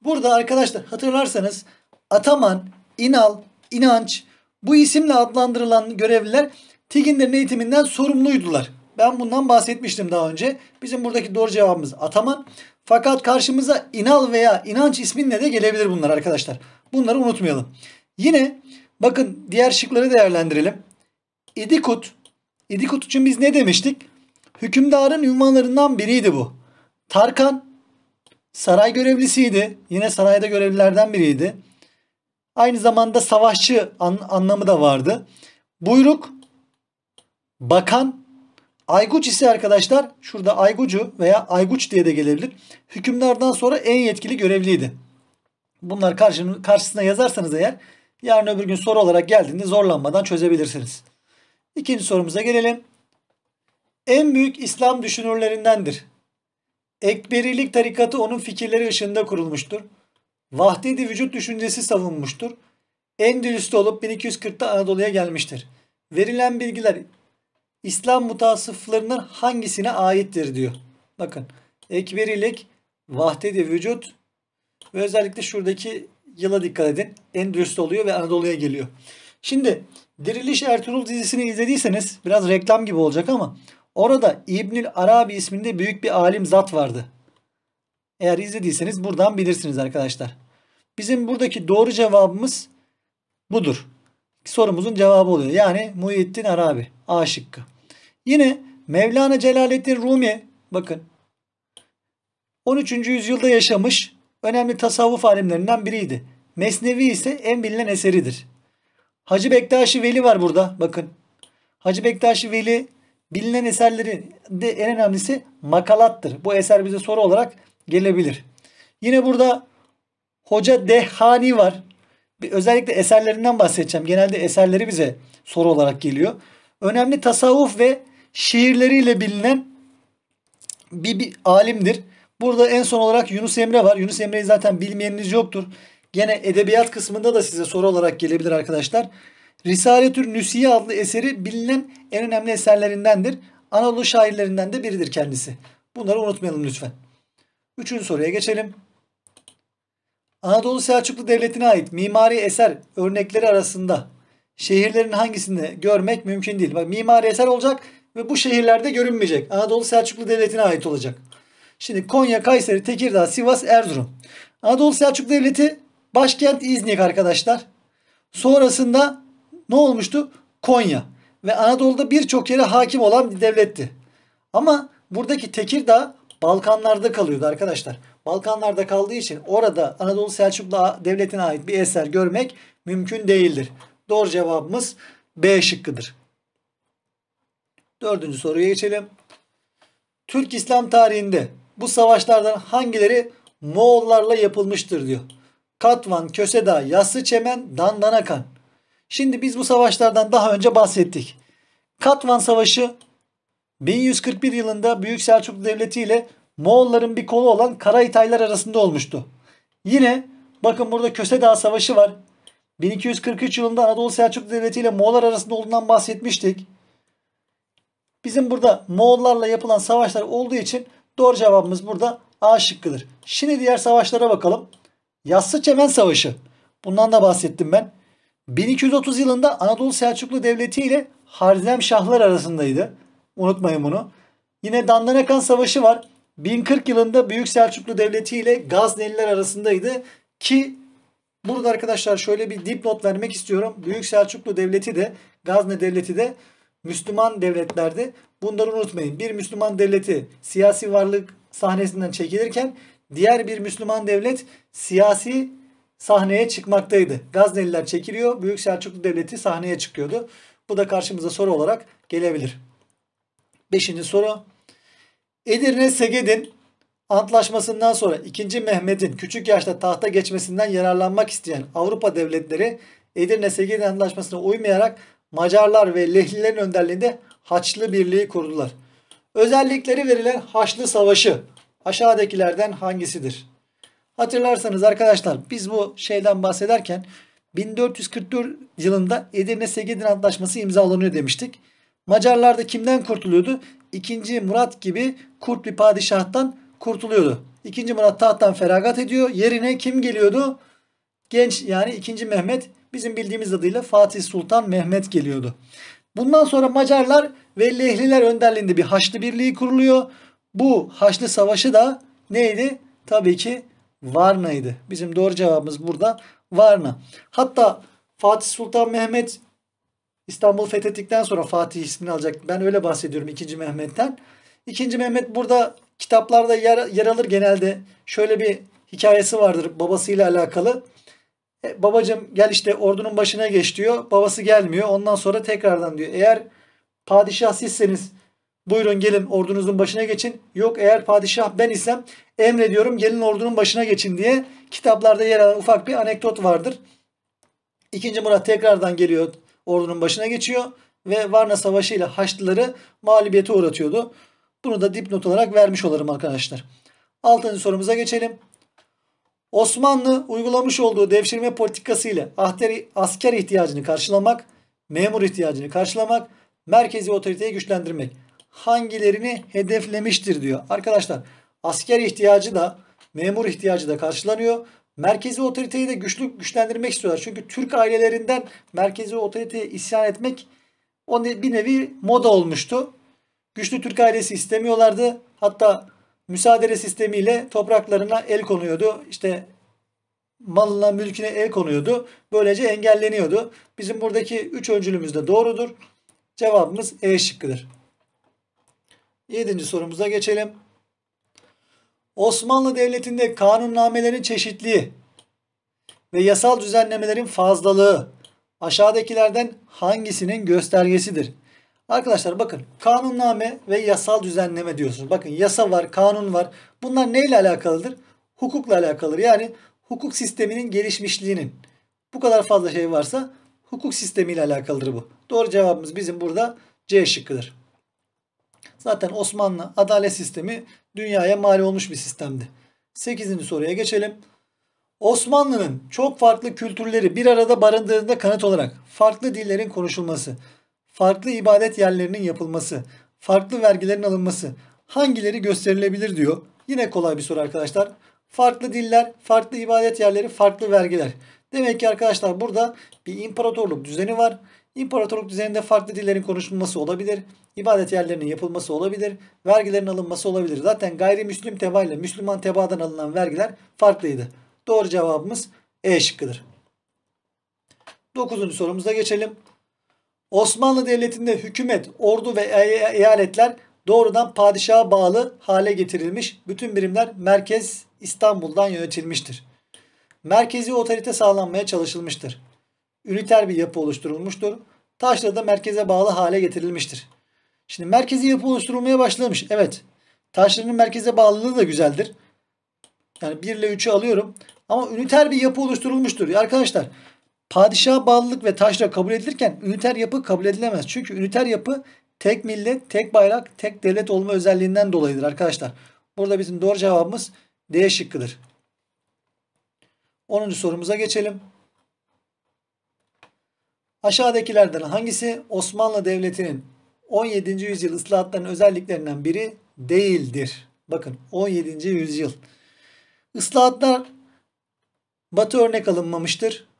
Burada arkadaşlar hatırlarsanız Ataman, İnal, İnanç bu isimle adlandırılan görevliler teginlerin eğitiminden sorumluydular. Ben bundan bahsetmiştim daha önce. Bizim buradaki doğru cevabımız Ataman. Fakat karşımıza inal veya inanç isminle de gelebilir bunlar arkadaşlar. Bunları unutmayalım. Yine bakın diğer şıkları değerlendirelim. İdikut. İdikut için biz ne demiştik? Hükümdarın ünvanlarından biriydi bu. Tarkan saray görevlisiydi. Yine sarayda görevlilerden biriydi. Aynı zamanda savaşçı an anlamı da vardı. Buyruk, bakan Ayguç ise arkadaşlar şurada Aygucu veya Ayguç diye de gelebilir. Hükümdardan sonra en yetkili görevliydi. Bunlar karşını, karşısına yazarsanız eğer yarın öbür gün soru olarak geldiğinde zorlanmadan çözebilirsiniz. İkinci sorumuza gelelim. En büyük İslam düşünürlerindendir. Ekberilik tarikatı onun fikirleri ışığında kurulmuştur. Vahdedi vücut düşüncesi savunmuştur. Endülüs'te olup 1240'ta Anadolu'ya gelmiştir. Verilen bilgiler İslam mutasıflarından hangisine aittir diyor. Bakın ekberilik, vahdedi vücut ve özellikle şuradaki yıla dikkat edin. Endülüs oluyor ve Anadolu'ya geliyor. Şimdi Diriliş Ertuğrul dizisini izlediyseniz biraz reklam gibi olacak ama orada İbnül Arabi isminde büyük bir alim zat vardı. Eğer izlediyseniz buradan bilirsiniz arkadaşlar. Bizim buradaki doğru cevabımız budur. Sorumuzun cevabı oluyor. Yani Muhyiddin Arabi. A şıkkı. Yine Mevlana Celaleddin Rumi bakın 13. yüzyılda yaşamış önemli tasavvuf alimlerinden biriydi. Mesnevi ise en bilinen eseridir. Hacı Bektaşi Veli var burada bakın. Hacı Bektaşi Veli bilinen eserleri de en önemlisi makalattır. Bu eser bize soru olarak gelebilir. Yine burada Hoca Dehani var. Bir, özellikle eserlerinden bahsedeceğim. Genelde eserleri bize soru olarak geliyor. Önemli tasavvuf ve şiirleriyle bilinen bir, bir alimdir. Burada en son olarak Yunus Emre var. Yunus Emre'yi zaten bilmeyeniniz yoktur. Gene edebiyat kısmında da size soru olarak gelebilir arkadaşlar. Risaletür Nüsiye adlı eseri bilinen en önemli eserlerindendir. Anadolu şairlerinden de biridir kendisi. Bunları unutmayalım lütfen. Üçüncü soruya geçelim. Anadolu Selçuklu Devleti'ne ait mimari eser örnekleri arasında şehirlerin hangisinde görmek mümkün değil. Bak mimari eser olacak ve bu şehirlerde görünmeyecek. Anadolu Selçuklu Devleti'ne ait olacak. Şimdi Konya, Kayseri, Tekirdağ, Sivas, Erzurum. Anadolu Selçuklu Devleti başkent İznik arkadaşlar. Sonrasında ne olmuştu? Konya ve Anadolu'da birçok yere hakim olan bir devletti. Ama buradaki Tekirdağ Balkanlarda kalıyordu arkadaşlar. Balkanlarda kaldığı için orada Anadolu Selçuklu Devleti'ne ait bir eser görmek mümkün değildir. Doğru cevabımız B şıkkıdır. Dördüncü soruya geçelim. Türk İslam tarihinde bu savaşlardan hangileri Moğollarla yapılmıştır diyor. Katvan, Köseda, Yassı Çemen, Dandanakan. Şimdi biz bu savaşlardan daha önce bahsettik. Katvan Savaşı 1141 yılında Büyük Selçuklu Devleti ile Moğolların bir kolu olan Karahitaylar arasında olmuştu. Yine bakın burada Köse Savaşı var. 1243 yılında Anadolu Selçuklu Devleti ile Moğollar arasında olduğundan bahsetmiştik. Bizim burada Moğollarla yapılan savaşlar olduğu için doğru cevabımız burada A şıkkıdır. Şimdi diğer savaşlara bakalım. Yassı Çemen Savaşı. Bundan da bahsettim ben. 1230 yılında Anadolu Selçuklu Devleti ile Harzem Şahlar arasındaydı. Unutmayın bunu. Yine Dandanakan Savaşı var. 1040 yılında Büyük Selçuklu Devleti ile Gazneliler arasındaydı. Ki burada arkadaşlar şöyle bir dipnot vermek istiyorum. Büyük Selçuklu Devleti de Gazne Devleti de Müslüman devletlerde bunları unutmayın. Bir Müslüman devleti siyasi varlık sahnesinden çekilirken diğer bir Müslüman devlet siyasi sahneye çıkmaktaydı. Gazneliler çekiliyor. Büyük Selçuklu Devleti sahneye çıkıyordu. Bu da karşımıza soru olarak gelebilir. Beşinci soru. Edirne Seged'in antlaşmasından sonra 2. Mehmet'in küçük yaşta tahta geçmesinden yararlanmak isteyen Avrupa devletleri Edirne Segedin Antlaşması'na uymayarak Macarlar ve Lehlilerin önderliğinde Haçlı Birliği kurdular. Özellikleri verilen Haçlı Savaşı aşağıdakilerden hangisidir? Hatırlarsanız arkadaşlar biz bu şeyden bahsederken 1444 yılında Edirne-Segedin Antlaşması imzalanıyor demiştik. Macarlar da kimden kurtuluyordu? 2. Murat gibi kurt bir padişahtan kurtuluyordu. 2. Murat tahttan feragat ediyor. Yerine kim geliyordu? Genç yani 2. Mehmet bizim bildiğimiz adıyla Fatih Sultan Mehmet geliyordu. Bundan sonra Macarlar ve Lehliler önderliğinde bir Haçlı Birliği kuruluyor. Bu Haçlı Savaşı da neydi? Tabii ki Varna'ydı. Bizim doğru cevabımız burada Varna. Hatta Fatih Sultan Mehmet İstanbul fethettikten sonra Fatih ismini alacak. Ben öyle bahsediyorum 2. Mehmet'ten. 2. Mehmet burada kitaplarda yer, yer alır genelde. Şöyle bir hikayesi vardır babasıyla alakalı. E, babacım gel işte ordunun başına geç diyor. Babası gelmiyor. Ondan sonra tekrardan diyor. Eğer padişah sizseniz buyurun gelin ordunuzun başına geçin. Yok eğer padişah ben isem emrediyorum gelin ordunun başına geçin diye kitaplarda yer alan ufak bir anekdot vardır. İkinci Murat tekrardan geliyor ordunun başına geçiyor ve Varna Savaşı ile Haçlıları mağlubiyete uğratıyordu. Bunu da dipnot olarak vermiş olalım arkadaşlar. Altıncı sorumuza geçelim. Osmanlı uygulamış olduğu devşirme politikası ile asker ihtiyacını karşılamak, memur ihtiyacını karşılamak, merkezi otoriteyi güçlendirmek hangilerini hedeflemiştir diyor. Arkadaşlar asker ihtiyacı da memur ihtiyacı da karşılanıyor. Merkezi otoriteyi de güçlü güçlendirmek istiyorlar. Çünkü Türk ailelerinden merkezi otoriteye isyan etmek o bir nevi moda olmuştu. Güçlü Türk ailesi istemiyorlardı. Hatta müsaadele sistemiyle topraklarına el konuyordu. İşte malına mülküne el konuyordu. Böylece engelleniyordu. Bizim buradaki üç öncülümüz de doğrudur. Cevabımız E şıkkıdır. 7. sorumuza geçelim. Osmanlı Devleti'nde kanunnamelerin çeşitliği ve yasal düzenlemelerin fazlalığı aşağıdakilerden hangisinin göstergesidir? Arkadaşlar bakın kanunname ve yasal düzenleme diyorsunuz. Bakın yasa var, kanun var. Bunlar neyle alakalıdır? Hukukla alakalıdır. Yani hukuk sisteminin gelişmişliğinin bu kadar fazla şey varsa hukuk sistemiyle alakalıdır bu. Doğru cevabımız bizim burada C şıkkıdır. Zaten Osmanlı adalet sistemi dünyaya mal olmuş bir sistemdi. 8. soruya geçelim. Osmanlı'nın çok farklı kültürleri bir arada barındığında kanıt olarak farklı dillerin konuşulması farklı ibadet yerlerinin yapılması, farklı vergilerin alınması hangileri gösterilebilir diyor. Yine kolay bir soru arkadaşlar. Farklı diller, farklı ibadet yerleri, farklı vergiler. Demek ki arkadaşlar burada bir imparatorluk düzeni var. İmparatorluk düzeninde farklı dillerin konuşulması olabilir. ibadet yerlerinin yapılması olabilir. Vergilerin alınması olabilir. Zaten gayrimüslim teba ile Müslüman tebadan alınan vergiler farklıydı. Doğru cevabımız E şıkkıdır. Dokuzuncu sorumuza geçelim. Osmanlı Devleti'nde hükümet, ordu ve e-, e-, eyaletler doğrudan padişaha bağlı hale getirilmiş. Bütün birimler merkez İstanbul'dan yönetilmiştir. Merkezi otorite sağlanmaya çalışılmıştır. Üniter bir yapı oluşturulmuştur. Taşra da merkeze bağlı hale getirilmiştir. Şimdi merkezi yapı oluşturulmaya başlamış. Evet. Taşların merkeze bağlılığı da güzeldir. Yani 1 ile 3'ü alıyorum. Ama üniter bir yapı oluşturulmuştur. Arkadaşlar Padişah bağlılık ve taşra kabul edilirken üniter yapı kabul edilemez. Çünkü üniter yapı tek millet, tek bayrak, tek devlet olma özelliğinden dolayıdır arkadaşlar. Burada bizim doğru cevabımız D şıkkıdır. 10. sorumuza geçelim. Aşağıdakilerden hangisi Osmanlı Devleti'nin 17. yüzyıl ıslahatlarının özelliklerinden biri değildir? Bakın 17. yüzyıl. Islahatlar batı örnek alınmamıştır.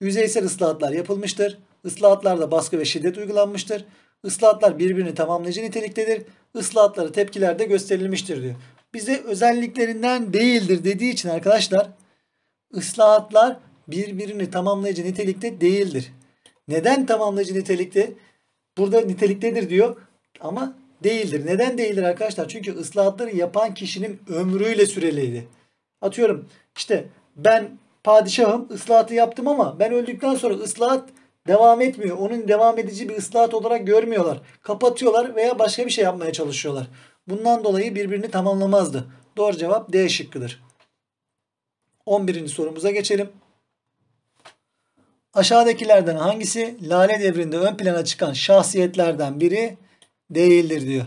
Yüzeysel ıslahatlar yapılmıştır. Islahatlarda baskı ve şiddet uygulanmıştır. Islahatlar birbirini tamamlayıcı niteliktedir. Islahatları tepkilerde gösterilmiştir diyor. Bize özelliklerinden değildir dediği için arkadaşlar ıslahatlar birbirini tamamlayıcı nitelikte değildir. Neden tamamlayıcı nitelikte? Burada niteliktedir diyor ama değildir. Neden değildir arkadaşlar? Çünkü ıslahatları yapan kişinin ömrüyle süreliydi. Atıyorum işte ben padişahım ıslahatı yaptım ama ben öldükten sonra ıslahat devam etmiyor. Onun devam edici bir ıslahat olarak görmüyorlar. Kapatıyorlar veya başka bir şey yapmaya çalışıyorlar. Bundan dolayı birbirini tamamlamazdı. Doğru cevap D şıkkıdır. 11. sorumuza geçelim. Aşağıdakilerden hangisi Lale Devri'nde ön plana çıkan şahsiyetlerden biri değildir diyor.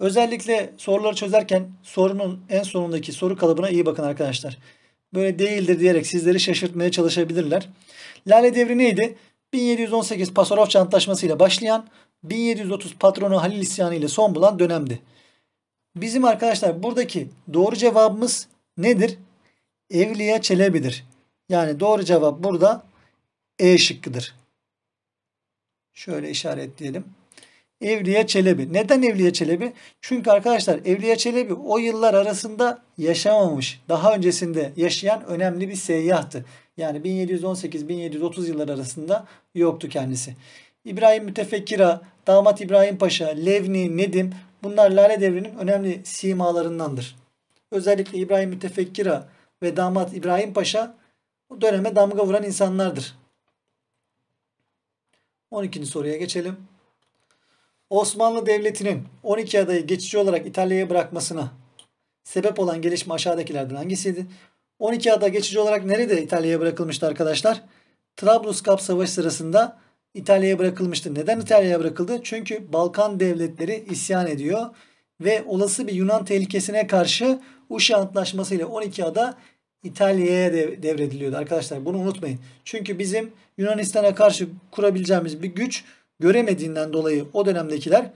Özellikle soruları çözerken sorunun en sonundaki soru kalıbına iyi bakın arkadaşlar böyle değildir diyerek sizleri şaşırtmaya çalışabilirler. Lale devri neydi? 1718 Pasarofça Antlaşması ile başlayan 1730 patronu Halil isyanı ile son bulan dönemdi. Bizim arkadaşlar buradaki doğru cevabımız nedir? Evliya Çelebi'dir. Yani doğru cevap burada E şıkkıdır. Şöyle işaretleyelim. Evliya Çelebi. Neden Evliya Çelebi? Çünkü arkadaşlar Evliya Çelebi o yıllar arasında yaşamamış. Daha öncesinde yaşayan önemli bir seyyahtı. Yani 1718-1730 yıllar arasında yoktu kendisi. İbrahim Mütefekkira, Damat İbrahim Paşa, Levni, Nedim bunlar Lale Devri'nin önemli simalarındandır. Özellikle İbrahim Mütefekkira ve Damat İbrahim Paşa o döneme damga vuran insanlardır. 12. soruya geçelim. Osmanlı Devleti'nin 12 adayı geçici olarak İtalya'ya bırakmasına sebep olan gelişme aşağıdakilerden hangisiydi? 12 ada geçici olarak nerede İtalya'ya bırakılmıştı arkadaşlar? Trabluskap Savaşı sırasında İtalya'ya bırakılmıştı. Neden İtalya'ya bırakıldı? Çünkü Balkan devletleri isyan ediyor ve olası bir Yunan tehlikesine karşı Uşa Antlaşması ile 12 ada İtalya'ya devrediliyordu arkadaşlar. Bunu unutmayın. Çünkü bizim Yunanistan'a karşı kurabileceğimiz bir güç göremediğinden dolayı o dönemdekiler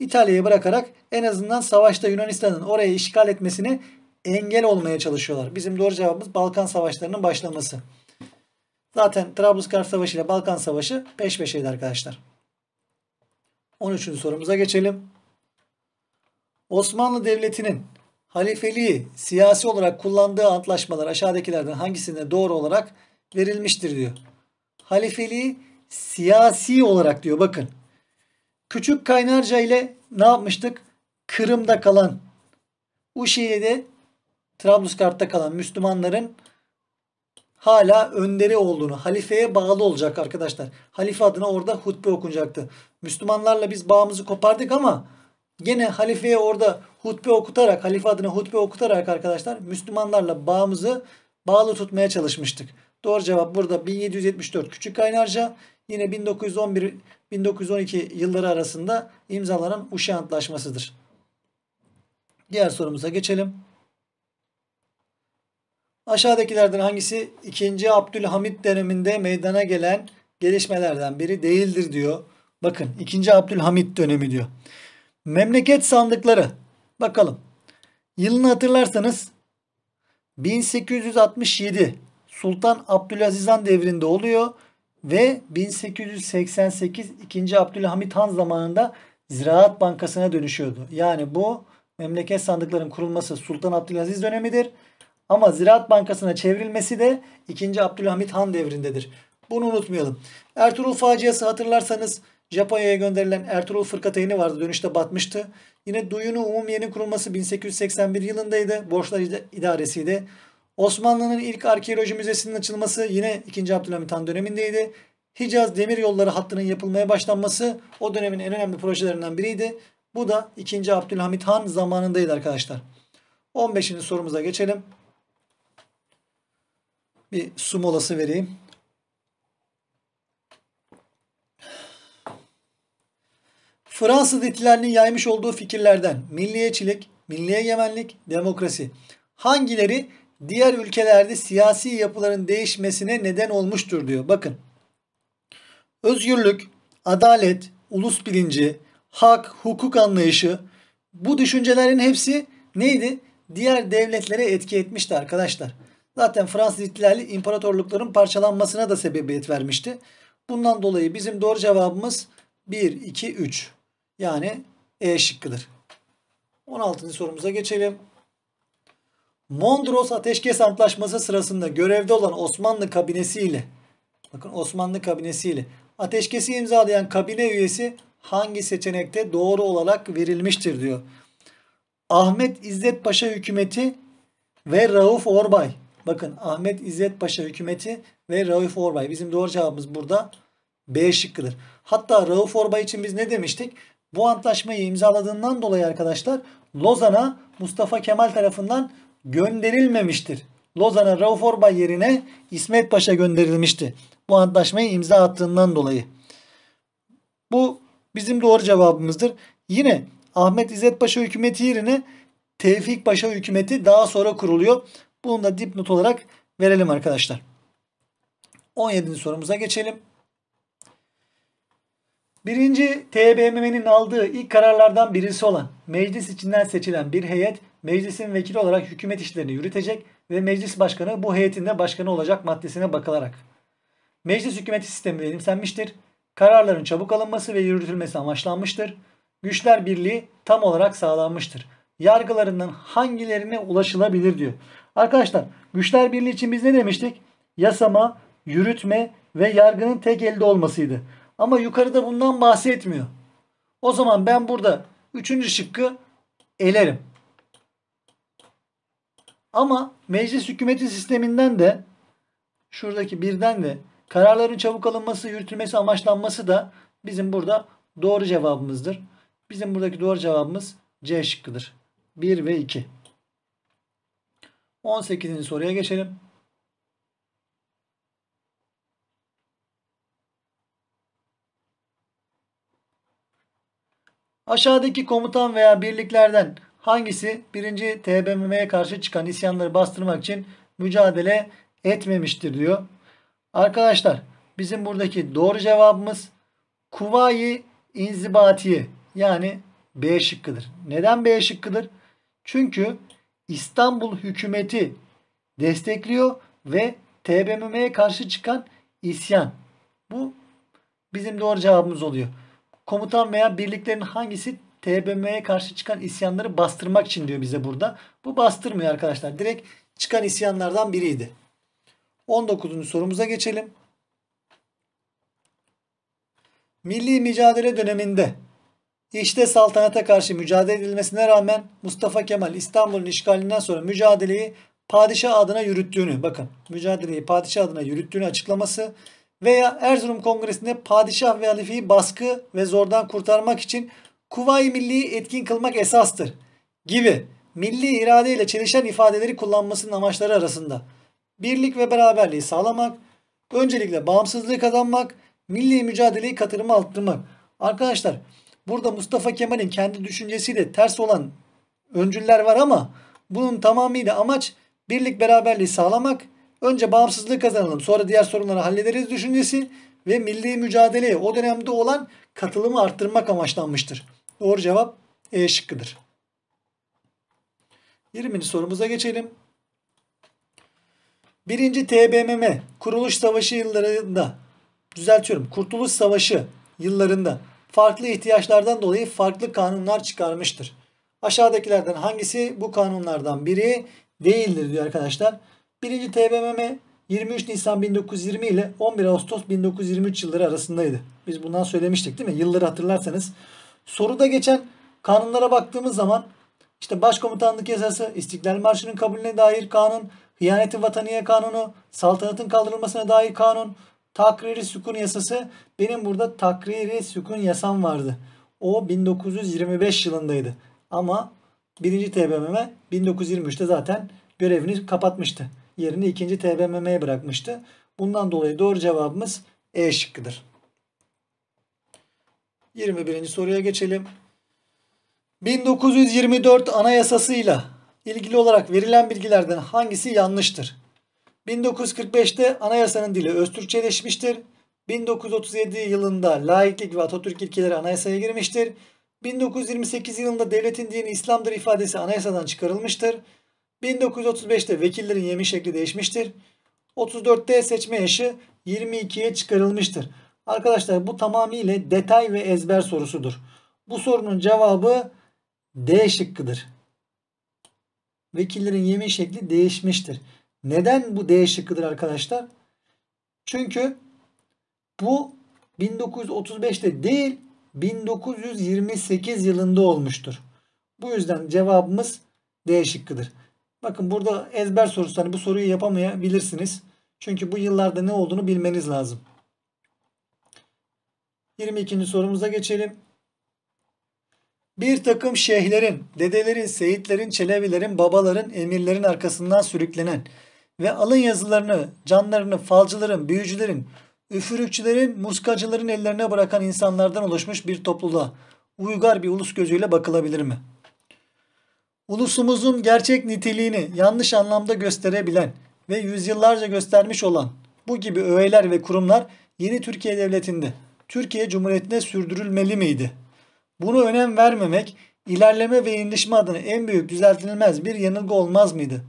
İtalya'yı bırakarak en azından savaşta Yunanistan'ın oraya işgal etmesini engel olmaya çalışıyorlar. Bizim doğru cevabımız Balkan Savaşları'nın başlaması. Zaten Trablusgarp Savaşı ile Balkan Savaşı peş peşeydi arkadaşlar. 13. sorumuza geçelim. Osmanlı Devleti'nin halifeliği siyasi olarak kullandığı antlaşmalar aşağıdakilerden hangisinde doğru olarak verilmiştir diyor. Halifeliği siyasi olarak diyor bakın. Küçük Kaynarca ile ne yapmıştık? Kırım'da kalan Uşi'yle de Trabluskart'ta kalan Müslümanların hala önderi olduğunu, halifeye bağlı olacak arkadaşlar. Halife adına orada hutbe okunacaktı. Müslümanlarla biz bağımızı kopardık ama gene halifeye orada hutbe okutarak, halife adına hutbe okutarak arkadaşlar Müslümanlarla bağımızı bağlı tutmaya çalışmıştık. Doğru cevap burada 1774 Küçük Kaynarca, yine 1911-1912 yılları arasında imzalanan Uşa Antlaşması'dır. Diğer sorumuza geçelim. Aşağıdakilerden hangisi 2. Abdülhamit döneminde meydana gelen gelişmelerden biri değildir diyor. Bakın 2. Abdülhamit dönemi diyor. Memleket sandıkları. Bakalım. Yılını hatırlarsanız 1867 Sultan Abdülazizan devrinde oluyor ve 1888 2. Abdülhamit Han zamanında Ziraat Bankası'na dönüşüyordu. Yani bu memleket sandıkların kurulması Sultan Abdülaziz dönemidir. Ama Ziraat Bankası'na çevrilmesi de 2. Abdülhamit Han devrindedir. Bunu unutmayalım. Ertuğrul faciası hatırlarsanız Japonya'ya gönderilen Ertuğrul fırkateyni vardı. Dönüşte batmıştı. Yine Duyunu Umumiye'nin kurulması 1881 yılındaydı. Borçlar İdaresi'ydi. Osmanlı'nın ilk arkeoloji müzesinin açılması yine 2. Abdülhamit Han dönemindeydi. Hicaz demir yolları hattının yapılmaya başlanması o dönemin en önemli projelerinden biriydi. Bu da 2. Abdülhamit Han zamanındaydı arkadaşlar. 15. sorumuza geçelim. Bir su molası vereyim. Fransız ihtilalinin yaymış olduğu fikirlerden milliyetçilik, milliye yemenlik, demokrasi hangileri diğer ülkelerde siyasi yapıların değişmesine neden olmuştur diyor. Bakın. Özgürlük, adalet, ulus bilinci, hak, hukuk anlayışı bu düşüncelerin hepsi neydi? Diğer devletlere etki etmişti arkadaşlar. Zaten Fransız ihtilali imparatorlukların parçalanmasına da sebebiyet vermişti. Bundan dolayı bizim doğru cevabımız 1, 2, 3. Yani E şıkkıdır. 16. sorumuza geçelim. Mondros Ateşkes Antlaşması sırasında görevde olan Osmanlı kabinesi ile bakın Osmanlı kabinesi ile ateşkesi imzalayan kabine üyesi hangi seçenekte doğru olarak verilmiştir diyor. Ahmet İzzet Paşa hükümeti ve Rauf Orbay. Bakın Ahmet İzzet Paşa hükümeti ve Rauf Orbay. Bizim doğru cevabımız burada B şıkkıdır. Hatta Rauf Orbay için biz ne demiştik? Bu antlaşmayı imzaladığından dolayı arkadaşlar Lozan'a Mustafa Kemal tarafından gönderilmemiştir. Lozan'a Rauforba yerine İsmet Paşa gönderilmişti. Bu antlaşmayı imza attığından dolayı. Bu bizim doğru cevabımızdır. Yine Ahmet İzzet Paşa hükümeti yerine Tevfik Paşa hükümeti daha sonra kuruluyor. Bunu da dipnot olarak verelim arkadaşlar. 17. sorumuza geçelim. Birinci TBMM'nin aldığı ilk kararlardan birisi olan meclis içinden seçilen bir heyet meclisin vekili olarak hükümet işlerini yürütecek ve meclis başkanı bu heyetin de başkanı olacak maddesine bakılarak. Meclis hükümeti sistemi benimsenmiştir. Kararların çabuk alınması ve yürütülmesi amaçlanmıştır. Güçler birliği tam olarak sağlanmıştır. Yargılarından hangilerine ulaşılabilir diyor. Arkadaşlar güçler birliği için biz ne demiştik? Yasama, yürütme ve yargının tek elde olmasıydı. Ama yukarıda bundan bahsetmiyor. O zaman ben burada üçüncü şıkkı elerim. Ama meclis hükümeti sisteminden de şuradaki birden de kararların çabuk alınması, yürütülmesi, amaçlanması da bizim burada doğru cevabımızdır. Bizim buradaki doğru cevabımız C şıkkıdır. 1 ve 2. 18. soruya geçelim. Aşağıdaki komutan veya birliklerden hangisi 1. TBMM'ye karşı çıkan isyanları bastırmak için mücadele etmemiştir diyor. Arkadaşlar bizim buradaki doğru cevabımız Kuvayi İnzibatiye yani B şıkkıdır. Neden B şıkkıdır? Çünkü İstanbul hükümeti destekliyor ve TBMM'ye karşı çıkan isyan. Bu bizim doğru cevabımız oluyor komutan veya birliklerin hangisi TBMM'ye karşı çıkan isyanları bastırmak için diyor bize burada. Bu bastırmıyor arkadaşlar. Direkt çıkan isyanlardan biriydi. 19. sorumuza geçelim. Milli mücadele döneminde işte saltanata karşı mücadele edilmesine rağmen Mustafa Kemal İstanbul'un işgalinden sonra mücadeleyi padişah adına yürüttüğünü bakın mücadeleyi padişah adına yürüttüğünü açıklaması veya Erzurum Kongresi'nde padişah ve halifeyi baskı ve zordan kurtarmak için Kuvayi Milli'yi etkin kılmak esastır gibi milli irade ile çelişen ifadeleri kullanmasının amaçları arasında birlik ve beraberliği sağlamak, öncelikle bağımsızlığı kazanmak, milli mücadeleyi katılımı arttırmak. Arkadaşlar burada Mustafa Kemal'in kendi düşüncesiyle ters olan öncüller var ama bunun tamamıyla amaç birlik beraberliği sağlamak, önce bağımsızlığı kazanalım sonra diğer sorunları hallederiz düşüncesi ve milli mücadeleye o dönemde olan katılımı arttırmak amaçlanmıştır. Doğru cevap E şıkkıdır. 20. sorumuza geçelim. 1. TBMM Kuruluş Savaşı yıllarında düzeltiyorum. Kurtuluş Savaşı yıllarında farklı ihtiyaçlardan dolayı farklı kanunlar çıkarmıştır. Aşağıdakilerden hangisi bu kanunlardan biri değildir diyor arkadaşlar. 1. TBMM 23 Nisan 1920 ile 11 Ağustos 1923 yılları arasındaydı. Biz bundan söylemiştik değil mi? Yılları hatırlarsanız. Soruda geçen kanunlara baktığımız zaman işte başkomutanlık yasası, İstiklal Marşı'nın kabulüne dair kanun, hıyanetin vataniye kanunu, saltanatın kaldırılmasına dair kanun, takriri sükun yasası. Benim burada takriri sükun yasam vardı. O 1925 yılındaydı. Ama 1. TBMM 1923'te zaten görevini kapatmıştı yerini 2. TBMM'ye bırakmıştı. Bundan dolayı doğru cevabımız E şıkkıdır. 21. soruya geçelim. 1924 Anayasası'yla ilgili olarak verilen bilgilerden hangisi yanlıştır? 1945'te anayasanın dili Öztürkçeleşmiştir. 1937 yılında laiklik ve Atatürk ilkeleri anayasaya girmiştir. 1928 yılında devletin dini İslam'dır ifadesi anayasadan çıkarılmıştır. 1935'te vekillerin yemin şekli değişmiştir. 34'te seçme yaşı 22'ye çıkarılmıştır. Arkadaşlar bu tamamıyla detay ve ezber sorusudur. Bu sorunun cevabı D şıkkıdır. Vekillerin yemin şekli değişmiştir. Neden bu D şıkkıdır arkadaşlar? Çünkü bu 1935'te değil 1928 yılında olmuştur. Bu yüzden cevabımız D şıkkıdır. Bakın burada ezber sorusu. Hani bu soruyu yapamayabilirsiniz. Çünkü bu yıllarda ne olduğunu bilmeniz lazım. 22. sorumuza geçelim. Bir takım şeyhlerin, dedelerin, seyitlerin, çelebilerin, babaların, emirlerin arkasından sürüklenen ve alın yazılarını, canlarını falcıların, büyücülerin, üfürükçülerin, muskacıların ellerine bırakan insanlardan oluşmuş bir topluluğa uygar bir ulus gözüyle bakılabilir mi? ulusumuzun gerçek niteliğini yanlış anlamda gösterebilen ve yüzyıllarca göstermiş olan bu gibi öğeler ve kurumlar yeni Türkiye Devleti'nde Türkiye Cumhuriyeti'ne sürdürülmeli miydi? Bunu önem vermemek ilerleme ve yenilişme adına en büyük düzeltilmez bir yanılgı olmaz mıydı?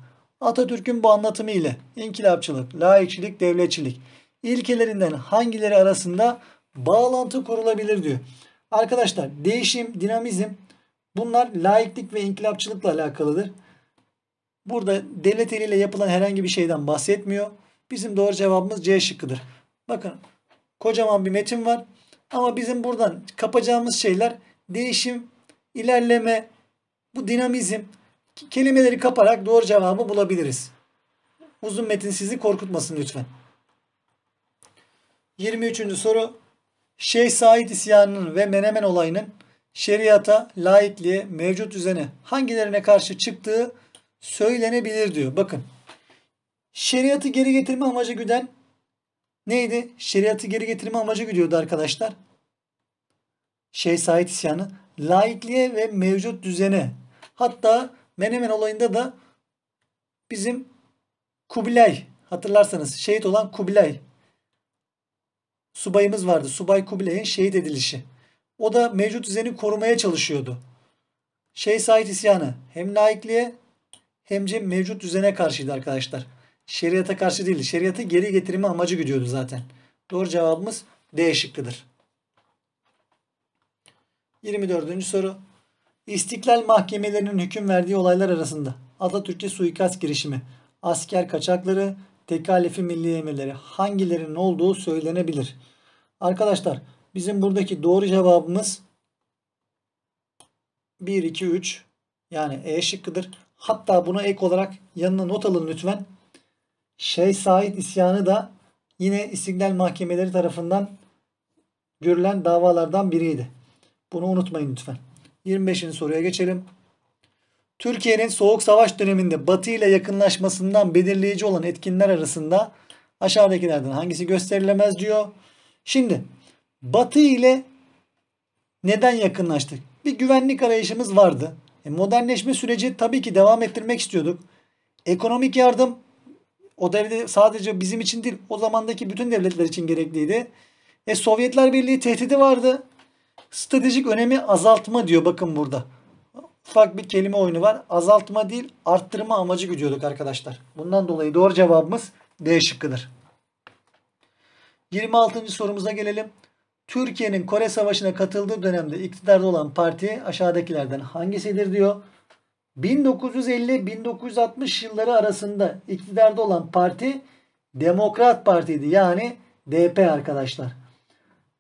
Atatürk'ün bu anlatımı ile inkılapçılık, laikçilik, devletçilik ilkelerinden hangileri arasında bağlantı kurulabilir diyor. Arkadaşlar değişim, dinamizm Bunlar laiklik ve inkılapçılıkla alakalıdır. Burada devlet eliyle yapılan herhangi bir şeyden bahsetmiyor. Bizim doğru cevabımız C şıkkıdır. Bakın kocaman bir metin var. Ama bizim buradan kapacağımız şeyler değişim, ilerleme, bu dinamizm kelimeleri kaparak doğru cevabı bulabiliriz. Uzun metin sizi korkutmasın lütfen. 23. soru Şeyh Said isyanının ve Menemen olayının şeriata, laikliğe, mevcut düzene hangilerine karşı çıktığı söylenebilir diyor. Bakın şeriatı geri getirme amacı güden neydi? Şeriatı geri getirme amacı güdüyordu arkadaşlar. Şey Said isyanı laikliğe ve mevcut düzene hatta Menemen olayında da bizim Kubilay hatırlarsanız şehit olan Kubilay subayımız vardı. Subay Kubilay'ın şehit edilişi. O da mevcut düzeni korumaya çalışıyordu. Şey Said isyanı hem laikliğe hem de mevcut düzene karşıydı arkadaşlar. Şeriata karşı değildi. Şeriatı geri getirme amacı güdüyordu zaten. Doğru cevabımız D şıkkıdır. 24. soru. İstiklal mahkemelerinin hüküm verdiği olaylar arasında Atatürk'e suikast girişimi, asker kaçakları, tekalifi milliyemeleri hangilerinin olduğu söylenebilir. Arkadaşlar Bizim buradaki doğru cevabımız 1, 2, 3 yani E şıkkıdır. Hatta buna ek olarak yanına not alın lütfen. Şey Said isyanı da yine İstiklal Mahkemeleri tarafından görülen davalardan biriydi. Bunu unutmayın lütfen. 25. soruya geçelim. Türkiye'nin soğuk savaş döneminde Batı ile yakınlaşmasından belirleyici olan etkinler arasında aşağıdakilerden hangisi gösterilemez diyor. Şimdi Batı ile neden yakınlaştık? Bir güvenlik arayışımız vardı. E, modernleşme süreci tabii ki devam ettirmek istiyorduk. Ekonomik yardım o devlet sadece bizim için değil o zamandaki bütün devletler için gerekliydi. E, Sovyetler Birliği tehdidi vardı. Stratejik önemi azaltma diyor bakın burada. Ufak bir kelime oyunu var. Azaltma değil arttırma amacı güdüyorduk arkadaşlar. Bundan dolayı doğru cevabımız D şıkkıdır. 26. sorumuza gelelim. Türkiye'nin Kore Savaşı'na katıldığı dönemde iktidarda olan parti aşağıdakilerden hangisidir diyor. 1950-1960 yılları arasında iktidarda olan parti Demokrat Parti'ydi. Yani DP arkadaşlar.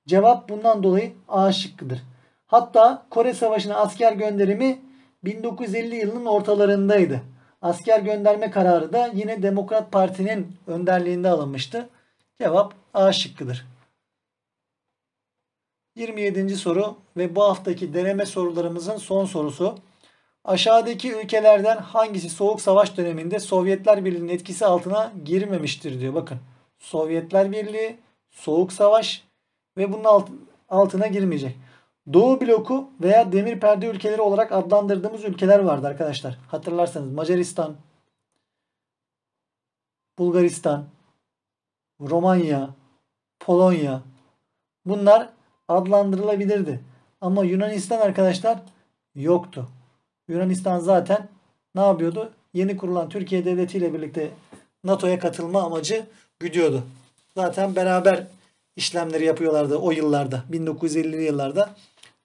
Cevap bundan dolayı A şıkkıdır. Hatta Kore Savaşı'na asker gönderimi 1950 yılının ortalarındaydı. Asker gönderme kararı da yine Demokrat Parti'nin önderliğinde alınmıştı. Cevap A şıkkıdır. 27. soru ve bu haftaki deneme sorularımızın son sorusu. Aşağıdaki ülkelerden hangisi Soğuk Savaş döneminde Sovyetler Birliği'nin etkisi altına girmemiştir diyor. Bakın Sovyetler Birliği, Soğuk Savaş ve bunun alt, altına girmeyecek. Doğu bloku veya demir perde ülkeleri olarak adlandırdığımız ülkeler vardı arkadaşlar. Hatırlarsanız Macaristan, Bulgaristan, Romanya, Polonya bunlar adlandırılabilirdi. Ama Yunanistan arkadaşlar yoktu. Yunanistan zaten ne yapıyordu? Yeni kurulan Türkiye Devleti ile birlikte NATO'ya katılma amacı güdüyordu. Zaten beraber işlemleri yapıyorlardı o yıllarda. 1950'li yıllarda.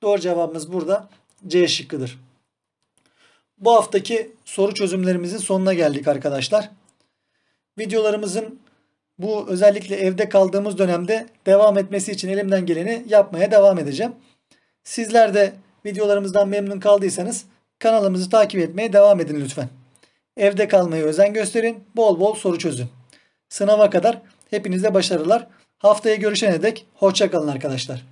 Doğru cevabımız burada C şıkkıdır. Bu haftaki soru çözümlerimizin sonuna geldik arkadaşlar. Videolarımızın bu özellikle evde kaldığımız dönemde devam etmesi için elimden geleni yapmaya devam edeceğim. Sizler de videolarımızdan memnun kaldıysanız kanalımızı takip etmeye devam edin lütfen. Evde kalmaya özen gösterin, bol bol soru çözün. Sınava kadar hepinize başarılar. Haftaya görüşene dek hoşçakalın arkadaşlar.